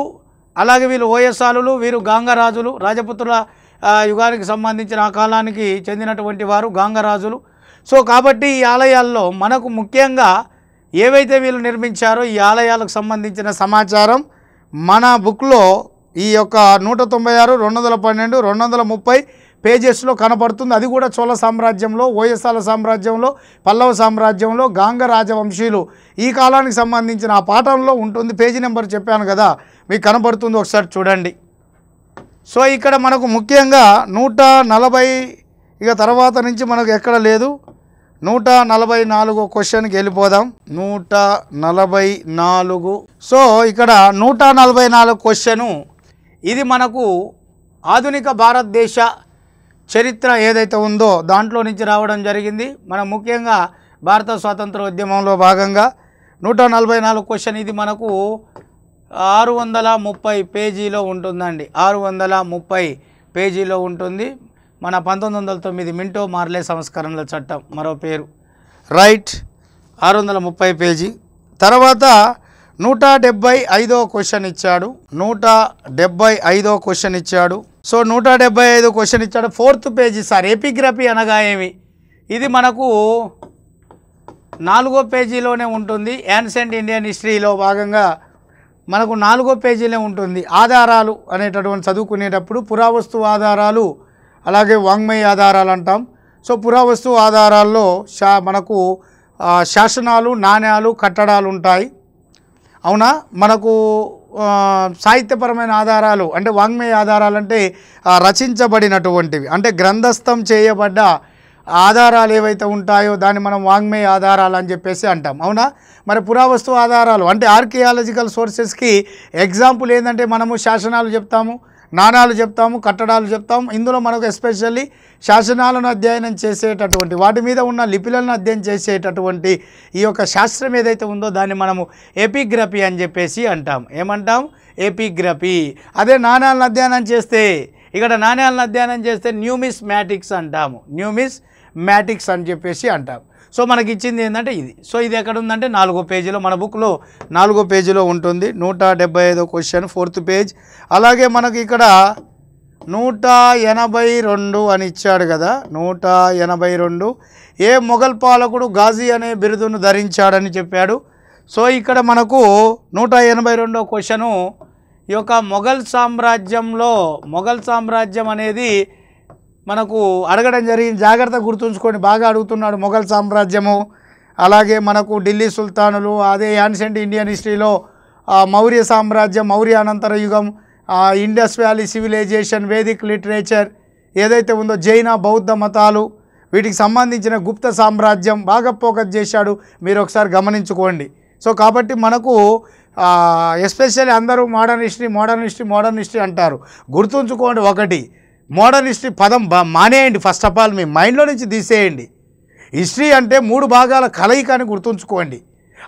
అలాగే వీళ్ళు ఓయసాలులు వీరు గాంగరాజులు రాజపుత్రుల యుగానికి సంబంధించిన ఆ కాలానికి చెందినటువంటి వారు గాంగరాజులు సో కాబట్టి ఈ ఆలయాల్లో మనకు ముఖ్యంగా ఏవైతే వీళ్ళు నిర్మించారో ఈ ఆలయాలకు సంబంధించిన సమాచారం మన బుక్లో ఈ యొక్క నూట తొంభై ఆరు రెండు వందల పన్నెండు రెండు వందల ముప్పై పేజెస్లో కనపడుతుంది అది కూడా చోళ సామ్రాజ్యంలో ఓయస్సాల సామ్రాజ్యంలో పల్లవ సామ్రాజ్యంలో గాంగ రాజవంశీయులు ఈ కాలానికి సంబంధించిన ఆ పాఠంలో ఉంటుంది పేజీ నెంబర్ చెప్పాను కదా మీకు కనపడుతుంది ఒకసారి చూడండి సో ఇక్కడ మనకు ముఖ్యంగా నూట నలభై ఇక తర్వాత నుంచి మనకు ఎక్కడ లేదు నూట నలభై నాలుగు క్వశ్చన్కి వెళ్ళిపోదాం నూట నలభై నాలుగు సో ఇక్కడ నూట నలభై నాలుగు క్వశ్చను ఇది మనకు ఆధునిక భారతదేశ చరిత్ర ఏదైతే ఉందో దాంట్లో నుంచి రావడం జరిగింది మనం ముఖ్యంగా భారత స్వాతంత్ర ఉద్యమంలో భాగంగా నూట నలభై నాలుగు క్వశ్చన్ ఇది మనకు ఆరు వందల ముప్పై పేజీలో ఉంటుందండి ఆరు వందల ముప్పై పేజీలో ఉంటుంది మన పంతొమ్మిది వందల తొమ్మిది మింటో మార్లే సంస్కరణల చట్టం మరో పేరు రైట్ ఆరు వందల ముప్పై పేజీ తర్వాత నూట డెబ్బై ఐదో క్వశ్చన్ ఇచ్చాడు నూట డెబ్బై ఐదో క్వశ్చన్ ఇచ్చాడు సో నూట డెబ్బై ఐదు క్వశ్చన్ ఇచ్చాడు ఫోర్త్ పేజీ సార్ ఎపిగ్రఫీ అనగా ఏమి ఇది మనకు నాలుగో పేజీలోనే ఉంటుంది యాన్సెంట్ ఇండియన్ హిస్టరీలో భాగంగా మనకు నాలుగో పేజీలో ఉంటుంది ఆధారాలు అనేటటువంటి చదువుకునేటప్పుడు పురావస్తు ఆధారాలు అలాగే వాంగ్మయ ఆధారాలు అంటాం సో పురావస్తు ఆధారాల్లో శా మనకు శాసనాలు నాణ్యాలు కట్టడాలు ఉంటాయి అవునా మనకు సాహిత్యపరమైన ఆధారాలు అంటే వాంగ్మయ ఆధారాలు అంటే రచించబడినటువంటివి అంటే గ్రంథస్థం చేయబడ్డ ఆధారాలు ఏవైతే ఉంటాయో దాన్ని మనం వాంగ్మయ ఆధారాలు అని చెప్పేసి అంటాం అవునా మరి పురావస్తు ఆధారాలు అంటే ఆర్కియాలజికల్ సోర్సెస్కి ఎగ్జాంపుల్ ఏంటంటే మనము శాసనాలు చెప్తాము నాణాలు చెప్తాము కట్టడాలు చెప్తాము ఇందులో మనకు ఎస్పెషల్లీ శాసనాలను అధ్యయనం చేసేటటువంటి వాటి మీద ఉన్న లిపిలను అధ్యయనం చేసేటటువంటి ఈ యొక్క శాస్త్రం ఏదైతే ఉందో దాన్ని మనము ఎపిగ్రఫీ అని చెప్పేసి అంటాం ఏమంటాం ఎపిగ్రఫీ అదే నాణాలను అధ్యయనం చేస్తే ఇక్కడ నాణ్యాలను అధ్యయనం చేస్తే న్యూమిస్ మ్యాటిక్స్ అంటాము న్యూమిస్ మ్యాటిక్స్ అని చెప్పేసి అంటాం సో మనకి ఇచ్చింది ఏంటంటే ఇది సో ఇది ఎక్కడ ఉందంటే నాలుగో పేజీలో మన బుక్లో నాలుగో పేజీలో ఉంటుంది నూట ఐదో క్వశ్చన్ ఫోర్త్ పేజ్ అలాగే మనకి ఇక్కడ నూట ఎనభై రెండు అని ఇచ్చాడు కదా నూట ఎనభై రెండు ఏ మొఘల్ పాలకుడు గాజీ అనే బిరుదును ధరించాడని చెప్పాడు సో ఇక్కడ మనకు నూట ఎనభై రెండో క్వశ్చను ఈ యొక్క మొఘల్ సామ్రాజ్యంలో మొఘల్ సామ్రాజ్యం అనేది మనకు అడగడం జరిగింది జాగ్రత్త గుర్తుంచుకొని బాగా అడుగుతున్నాడు మొఘల్ సామ్రాజ్యము అలాగే మనకు ఢిల్లీ సుల్తానులు అదే యాన్షెంట్ ఇండియన్ హిస్టరీలో మౌర్య సామ్రాజ్యం మౌర్య అనంతర యుగం Indus valley civilization Vedic literature ఏదైతే ఉందో జైన బౌద్ధ మతాలు వీటికి సంబంధించిన గుప్త సామ్రాజ్యం బాగా ఫోకస్ చేశాడు మీరు ఒకసారి గమనించుకోండి సో కాబట్టి మనకు ఎస్పెషల్లీ అందరూ modern history modern history modern history అంటారు గుర్తుంచుకోండి ఒకటి మోడర్న్ హిస్టరీ పదం మానేయండి ఫస్ట్ ఆఫ్ ఆల్ మీ మైండ్లో నుంచి తీసేయండి హిస్టరీ అంటే మూడు భాగాల కలయిక అని గుర్తుంచుకోండి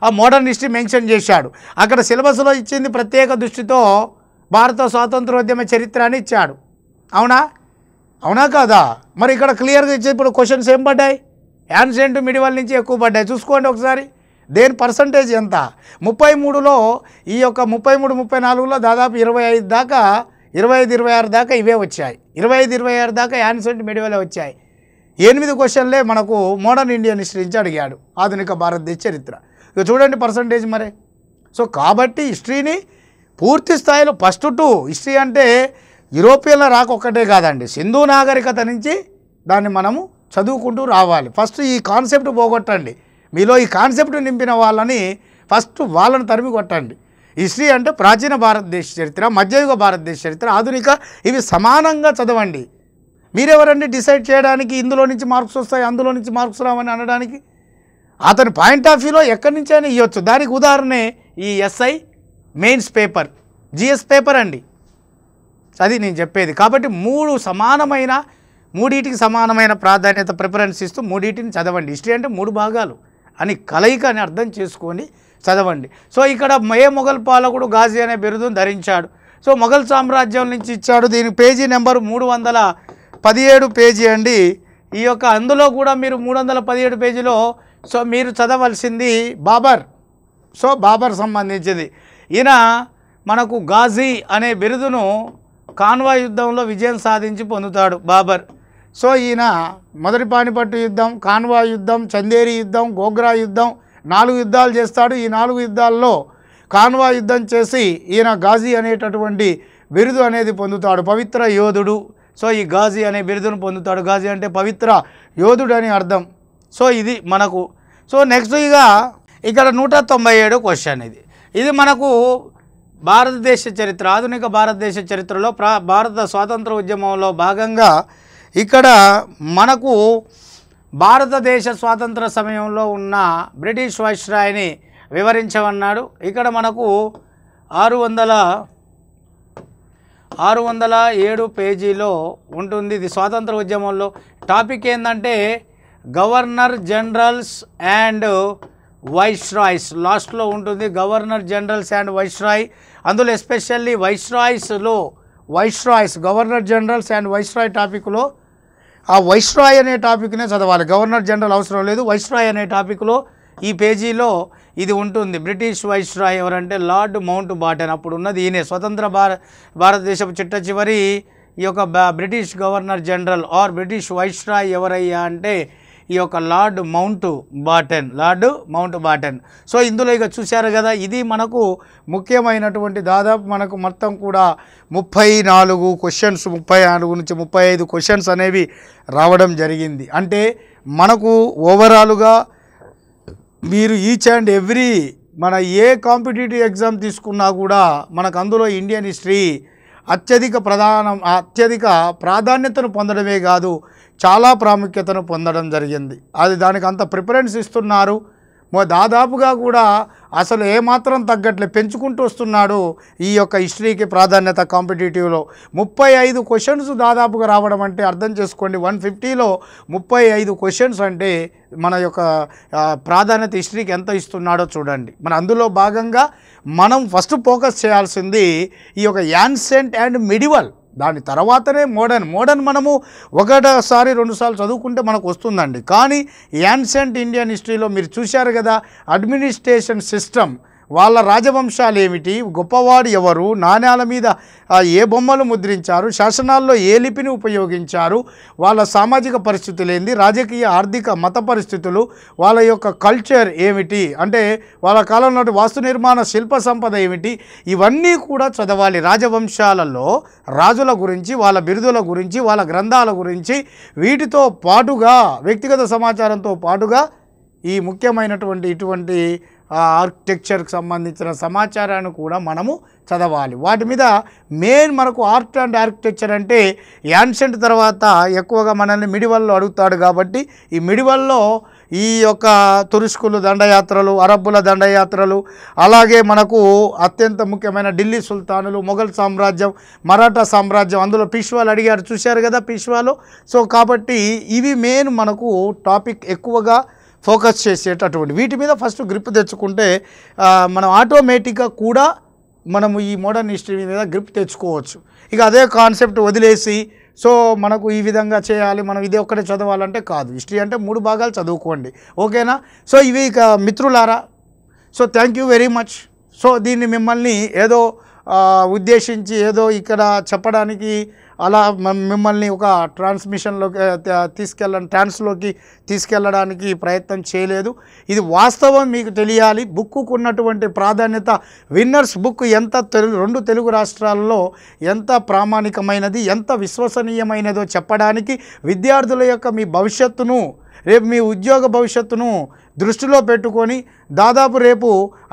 ఆ మోడర్న్ హిస్టరీ మెన్షన్ చేశాడు అక్కడ సిలబస్లో ఇచ్చింది ప్రత్యేక దృష్టితో భారత స్వాతంత్రోద్యమ చరిత్ర అని ఇచ్చాడు అవునా అవునా కాదా మరి ఇక్కడ క్లియర్గా ఇచ్చే ఇప్పుడు క్వశ్చన్స్ ఏం పడ్డాయి యాన్సెంట్ మిడివల్ నుంచి ఎక్కువ పడ్డాయి చూసుకోండి ఒకసారి దేని పర్సంటేజ్ ఎంత ముప్పై మూడులో ఈ యొక్క ముప్పై మూడు ముప్పై నాలుగులో దాదాపు ఇరవై ఐదు దాకా ఇరవై ఐదు ఇరవై ఆరు దాకా ఇవే వచ్చాయి ఇరవై ఐదు ఇరవై ఆరు దాకా యాన్సెంట్ మెడివలే వచ్చాయి ఎనిమిది క్వశ్చన్లే మనకు మోడర్న్ ఇండియన్ హిస్టరీ నుంచి అడిగాడు ఆధునిక భారతదేశ చరిత్ర ఇక చూడండి పర్సంటేజ్ మరి సో కాబట్టి హిస్టరీని పూర్తి స్థాయిలో ఫస్ట్ టు హిస్టరీ అంటే యూరోపియన్ల రాక ఒక్కటే కాదండి సింధు నాగరికత నుంచి దాన్ని మనము చదువుకుంటూ రావాలి ఫస్ట్ ఈ కాన్సెప్ట్ పోగొట్టండి మీలో ఈ కాన్సెప్ట్ నింపిన వాళ్ళని ఫస్ట్ వాళ్ళని తరిమి కొట్టండి హిస్టరీ అంటే ప్రాచీన భారతదేశ చరిత్ర మధ్యయుగ భారతదేశ చరిత్ర ఆధునిక ఇవి సమానంగా చదవండి మీరెవరండి డిసైడ్ చేయడానికి ఇందులో నుంచి మార్క్స్ వస్తాయి అందులో నుంచి మార్క్స్ రావని అనడానికి అతని పాయింట్ ఆఫ్ వ్యూలో ఎక్కడి నుంచి అయినా ఇవ్వచ్చు దానికి ఉదాహరణే ఈ SI mains paper GS paper అండి అది నేను చెప్పేది కాబట్టి మూడు సమానమైన మూడింటికి సమానమైన ప్రాధాన్యత ప్రిఫరెన్స్ ఇస్తూ మూడింటిని చదవండి హిస్టరీ అంటే మూడు భాగాలు అని కలయిక అని అర్థం చేసుకొని చదవండి సో ఇక్కడ మే మొఘల్ పాలకుడు గాజీ అనే బిరుదును ధరించాడు సో మొఘల్ సామ్రాజ్యం నుంచి ఇచ్చాడు దీని పేజీ నెంబర్ మూడు వందల పదిహేడు పేజీ అండి ఈ యొక్క అందులో కూడా మీరు మూడు వందల పదిహేడు పేజీలో సో మీరు చదవలసింది బాబర్ సో బాబర్ సంబంధించింది ఈయన మనకు గాజీ అనే బిరుదును కాన్వా యుద్ధంలో విజయం సాధించి పొందుతాడు బాబర్ సో ఈయన మొదటి పానిపట్టు యుద్ధం కాన్వా యుద్ధం చందేరి యుద్ధం గోగ్రా యుద్ధం నాలుగు యుద్ధాలు చేస్తాడు ఈ నాలుగు యుద్ధాల్లో కాన్వా యుద్ధం చేసి ఈయన గాజీ అనేటటువంటి బిరుదు అనేది పొందుతాడు పవిత్ర యోధుడు సో ఈ గాజీ అనే బిరుదును పొందుతాడు గాజీ అంటే పవిత్ర యోధుడు అని అర్థం సో ఇది మనకు సో నెక్స్ట్ ఇక ఇక్కడ నూట తొంభై ఏడు క్వశ్చన్ ఇది ఇది మనకు భారతదేశ చరిత్ర ఆధునిక భారతదేశ చరిత్రలో భారత స్వాతంత్ర ఉద్యమంలో భాగంగా ఇక్కడ మనకు భారతదేశ స్వాతంత్ర సమయంలో ఉన్న బ్రిటిష్ వైస్రాయ్ని వివరించమన్నాడు ఇక్కడ మనకు ఆరు వందల ఆరు వందల ఏడు పేజీలో ఉంటుంది ఇది స్వాతంత్ర ఉద్యమంలో టాపిక్ ఏంటంటే గవర్నర్ జనరల్స్ అండ్ వైస్రాయ్స్ లాస్ట్లో ఉంటుంది గవర్నర్ జనరల్స్ అండ్ వైస్రాయ్ అందులో ఎస్పెషల్లీ వైస్రాయ్స్లో viceroys governor generals and viceroy టాపిక్లో ఆ వైస్రాయ్ అనే టాపిక్నే చదవాలి గవర్నర్ జనరల్ అవసరం లేదు వైస్రాయ్ అనే టాపిక్లో ఈ పేజీలో ఇది ఉంటుంది బ్రిటిష్ వైస్రాయ్ ఎవరంటే లార్డ్ మౌంట్ బాటన్ అప్పుడు ఉన్నది ఈయనే స్వతంత్ర భార భారతదేశపు చిట్ట చివరి ఈ యొక్క British governor general or British viceroy ఎవరయ్యా అంటే ఈ యొక్క lord Mountbatten lord Mountbatten so ఇందులో ఇక చూశారు కదా ఇది మనకు ముఖ్యమైనటువంటి దాదాపు మనకు మొత్తం కూడా ముప్పై నాలుగు క్వశ్చన్స్ ముప్పై నాలుగు నుంచి ముప్పై ఐదు క్వశ్చన్స్ అనేవి రావడం జరిగింది అంటే మనకు ఓవరాల్గా మీరు ఈచ్ అండ్ ఎవ్రీ మన ఏ కాంపిటేటివ్ ఎగ్జామ్ తీసుకున్నా కూడా మనకు అందులో ఇండియన్ హిస్టరీ అత్యధిక ప్రధానం అత్యధిక ప్రాధాన్యతను పొందడమే కాదు చాలా ప్రాముఖ్యతను పొందడం జరిగింది అది దానికి అంత ప్రిఫరెన్స్ ఇస్తున్నారు దాదాపుగా కూడా అసలు ఏమాత్రం తగ్గట్లే పెంచుకుంటూ వస్తున్నాడు ఈ యొక్క హిస్టరీకి ప్రాధాన్యత కాంపిటేటివ్లో ముప్పై ఐదు క్వశ్చన్స్ దాదాపుగా రావడం అంటే అర్థం చేసుకోండి వన్ ఫిఫ్టీలో ముప్పై ఐదు క్వశ్చన్స్ అంటే మన యొక్క ప్రాధాన్యత హిస్టరీకి ఎంత ఇస్తున్నాడో చూడండి మన అందులో భాగంగా మనం ఫస్ట్ ఫోకస్ చేయాల్సింది ఈ యొక్క యాన్సెంట్ అండ్ మిడివల్ దాని తర్వాతనే మోడర్న్ మోడర్న్ మనము ఒకటసారి రెండుసార్లు చదువుకుంటే మనకు వస్తుందండి కానీ యాన్సెంట్ ఇండియన్ హిస్టరీలో మీరు చూశారు కదా అడ్మినిస్ట్రేషన్ సిస్టమ్ వాళ్ళ రాజవంశాలు ఏమిటి గొప్పవాడు ఎవరు నాణ్యాల మీద ఏ బొమ్మలు ముద్రించారు శాసనాల్లో ఏ లిపిని ఉపయోగించారు వాళ్ళ సామాజిక పరిస్థితులు ఏంది రాజకీయ ఆర్థిక మత పరిస్థితులు వాళ్ళ యొక్క కల్చర్ ఏమిటి అంటే వాళ్ళ కాలంలో వాస్తు నిర్మాణ శిల్ప సంపద ఏమిటి ఇవన్నీ కూడా చదవాలి రాజవంశాలలో రాజుల గురించి వాళ్ళ బిరుదుల గురించి వాళ్ళ గ్రంథాల గురించి వీటితో పాటుగా వ్యక్తిగత సమాచారంతో పాటుగా ఈ ముఖ్యమైనటువంటి ఇటువంటి ఆర్కిటెక్చర్కి సంబంధించిన సమాచారాన్ని కూడా మనము చదవాలి వాటి మీద మెయిన్ మనకు ఆర్ట్ అండ్ ఆర్కిటెక్చర్ అంటే యాన్షెంట్ తర్వాత ఎక్కువగా మనల్ని మిడివల్లో అడుగుతాడు కాబట్టి ఈ మిడివల్లో ఈ యొక్క తురుష్కులు దండయాత్రలు అరబ్బుల దండయాత్రలు అలాగే మనకు అత్యంత ముఖ్యమైన ఢిల్లీ సుల్తానులు మొఘల్ సామ్రాజ్యం మరాఠా సామ్రాజ్యం అందులో పిష్వాలు అడిగారు చూశారు కదా పిష్వాలు సో కాబట్టి ఇవి మెయిన్ మనకు టాపిక్ ఎక్కువగా ఫోకస్ చేసేటటువంటి వీటి మీద ఫస్ట్ గ్రిప్ తెచ్చుకుంటే మనం ఆటోమేటిక్గా కూడా మనము ఈ మోడర్న్ హిస్టరీ మీద గ్రిప్ తెచ్చుకోవచ్చు ఇక అదే కాన్సెప్ట్ వదిలేసి సో మనకు ఈ విధంగా చేయాలి మనం ఇది ఒక్కటే చదవాలంటే కాదు హిస్టరీ అంటే మూడు భాగాలు చదువుకోండి ఓకేనా సో ఇవి ఇక మిత్రులారా so thank you very much so దీన్ని మిమ్మల్ని ఏదో ఉద్దేశించి ఏదో ఇక్కడ చెప్పడానికి అలా మిమ్మల్ని ఒక ట్రాన్స్మిషన్లోకి తీసుకెళ్ళడం ట్రాన్స్లోకి తీసుకెళ్ళడానికి ప్రయత్నం చేయలేదు ఇది వాస్తవం మీకు తెలియాలి బుక్కు ఉన్నటువంటి ప్రాధాన్యత విన్నర్స్ బుక్ ఎంత రెండు తెలుగు రాష్ట్రాల్లో ఎంత ప్రామాణికమైనది ఎంత విశ్వసనీయమైనదో చెప్పడానికి విద్యార్థుల యొక్క మీ భవిష్యత్తును రేపు మీ ఉద్యోగ భవిష్యత్తును దృష్టిలో పెట్టుకొని దాదాపు రేపు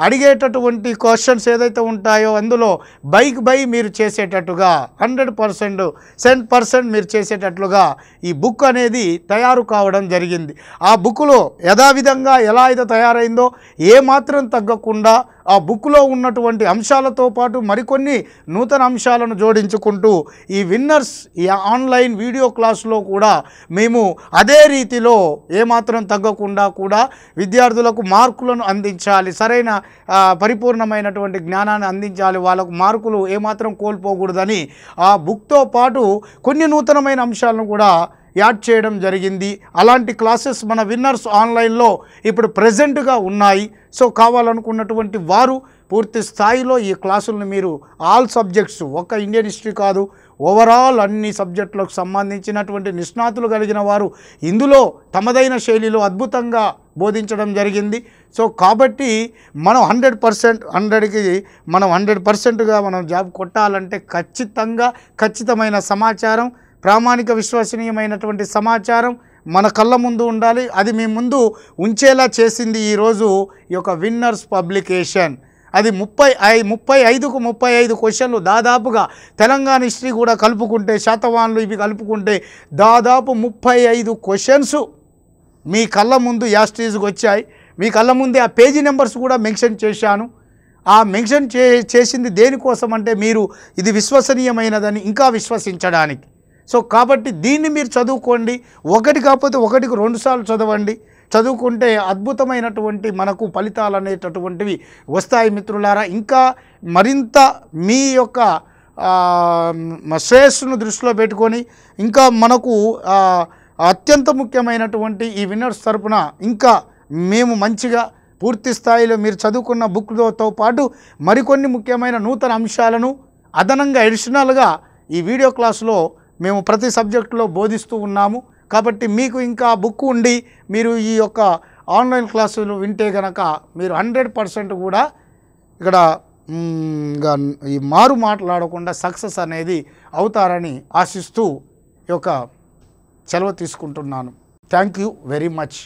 అడిగేటటువంటి క్వశ్చన్స్ ఏదైతే ఉంటాయో అందులో బైక్ బై మీరు చేసేటట్టుగా హండ్రెడ్ పర్సెంట్ సెన్ పర్సెంట్ మీరు చేసేటట్లుగా ఈ బుక్ అనేది తయారు కావడం జరిగింది ఆ బుక్లో యథావిధంగా ఎలా అయితే తయారైందో ఏమాత్రం తగ్గకుండా ఆ బుక్లో ఉన్నటువంటి అంశాలతో పాటు మరికొన్ని నూతన అంశాలను జోడించుకుంటూ ఈ విన్నర్స్ ఈ ఆన్లైన్ వీడియో క్లాసులో కూడా మేము అదే రీతిలో ఏమాత్రం తగ్గకుండా కూడా విద్యార్థులకు మార్కులను అందించాలి సరైన పరిపూర్ణమైనటువంటి జ్ఞానాన్ని అందించాలి వాళ్ళకు మార్కులు ఏమాత్రం కోల్పోకూడదని ఆ బుక్తో పాటు కొన్ని నూతనమైన అంశాలను కూడా యాడ్ చేయడం జరిగింది అలాంటి క్లాసెస్ మన విన్నర్స్ ఆన్లైన్లో ఇప్పుడు ప్రజెంట్గా ఉన్నాయి సో కావాలనుకున్నటువంటి వారు పూర్తి స్థాయిలో ఈ క్లాసులను మీరు ఆల్ సబ్జెక్ట్స్ ఒక ఇండియన్ హిస్టరీ కాదు ఓవరాల్ అన్ని సబ్జెక్టులకు సంబంధించినటువంటి నిష్ణాతులు కలిగిన వారు ఇందులో తమదైన శైలిలో అద్భుతంగా బోధించడం జరిగింది సో కాబట్టి మనం హండ్రెడ్ పర్సెంట్ హండ్రెడ్కి మనం హండ్రెడ్ పర్సెంట్గా మనం జాబ్ కొట్టాలంటే ఖచ్చితంగా ఖచ్చితమైన సమాచారం ప్రామాణిక విశ్వసనీయమైనటువంటి సమాచారం మన కళ్ళ ముందు ఉండాలి అది మీ ముందు ఉంచేలా చేసింది ఈరోజు ఈ యొక్క విన్నర్స్ పబ్లికేషన్ అది ముప్పై ఐ ముప్పై ఐదుకు ముప్పై ఐదు క్వశ్చన్లు దాదాపుగా తెలంగాణ హిస్టరీ కూడా కలుపుకుంటే శాతవాన్లు ఇవి కలుపుకుంటే దాదాపు ముప్పై ఐదు క్వశ్చన్స్ మీ కళ్ళ ముందు యాస్ట్రీజ్కి వచ్చాయి మీ కళ్ళ ముందే ఆ పేజీ నెంబర్స్ కూడా మెన్షన్ చేశాను ఆ మెన్షన్ చేసింది దేనికోసం అంటే మీరు ఇది విశ్వసనీయమైనదని ఇంకా విశ్వసించడానికి సో కాబట్టి దీన్ని మీరు చదువుకోండి ఒకటి కాకపోతే ఒకటికి రెండుసార్లు చదవండి చదువుకుంటే అద్భుతమైనటువంటి మనకు ఫలితాలు అనేటటువంటివి వస్తాయి మిత్రులారా ఇంకా మరింత మీ యొక్క శ్రేయస్సును దృష్టిలో పెట్టుకొని ఇంకా మనకు అత్యంత ముఖ్యమైనటువంటి ఈ విన్నర్స్ తరఫున ఇంకా మేము మంచిగా పూర్తి స్థాయిలో మీరు చదువుకున్న బుక్తో పాటు మరికొన్ని ముఖ్యమైన నూతన అంశాలను అదనంగా ఎడిషనల్గా ఈ వీడియో క్లాసులో మేము ప్రతి సబ్జెక్టులో బోధిస్తూ ఉన్నాము కాబట్టి మీకు ఇంకా బుక్ ఉండి మీరు ఈ యొక్క ఆన్లైన్ క్లాసులు వింటే కనుక మీరు హండ్రెడ్ పర్సెంట్ కూడా ఇక్కడ ఈ మారు మాట్లాడకుండా సక్సెస్ అనేది అవుతారని ఆశిస్తూ ఈ యొక్క సెలవు తీసుకుంటున్నాను థ్యాంక్ యూ వెరీ మచ్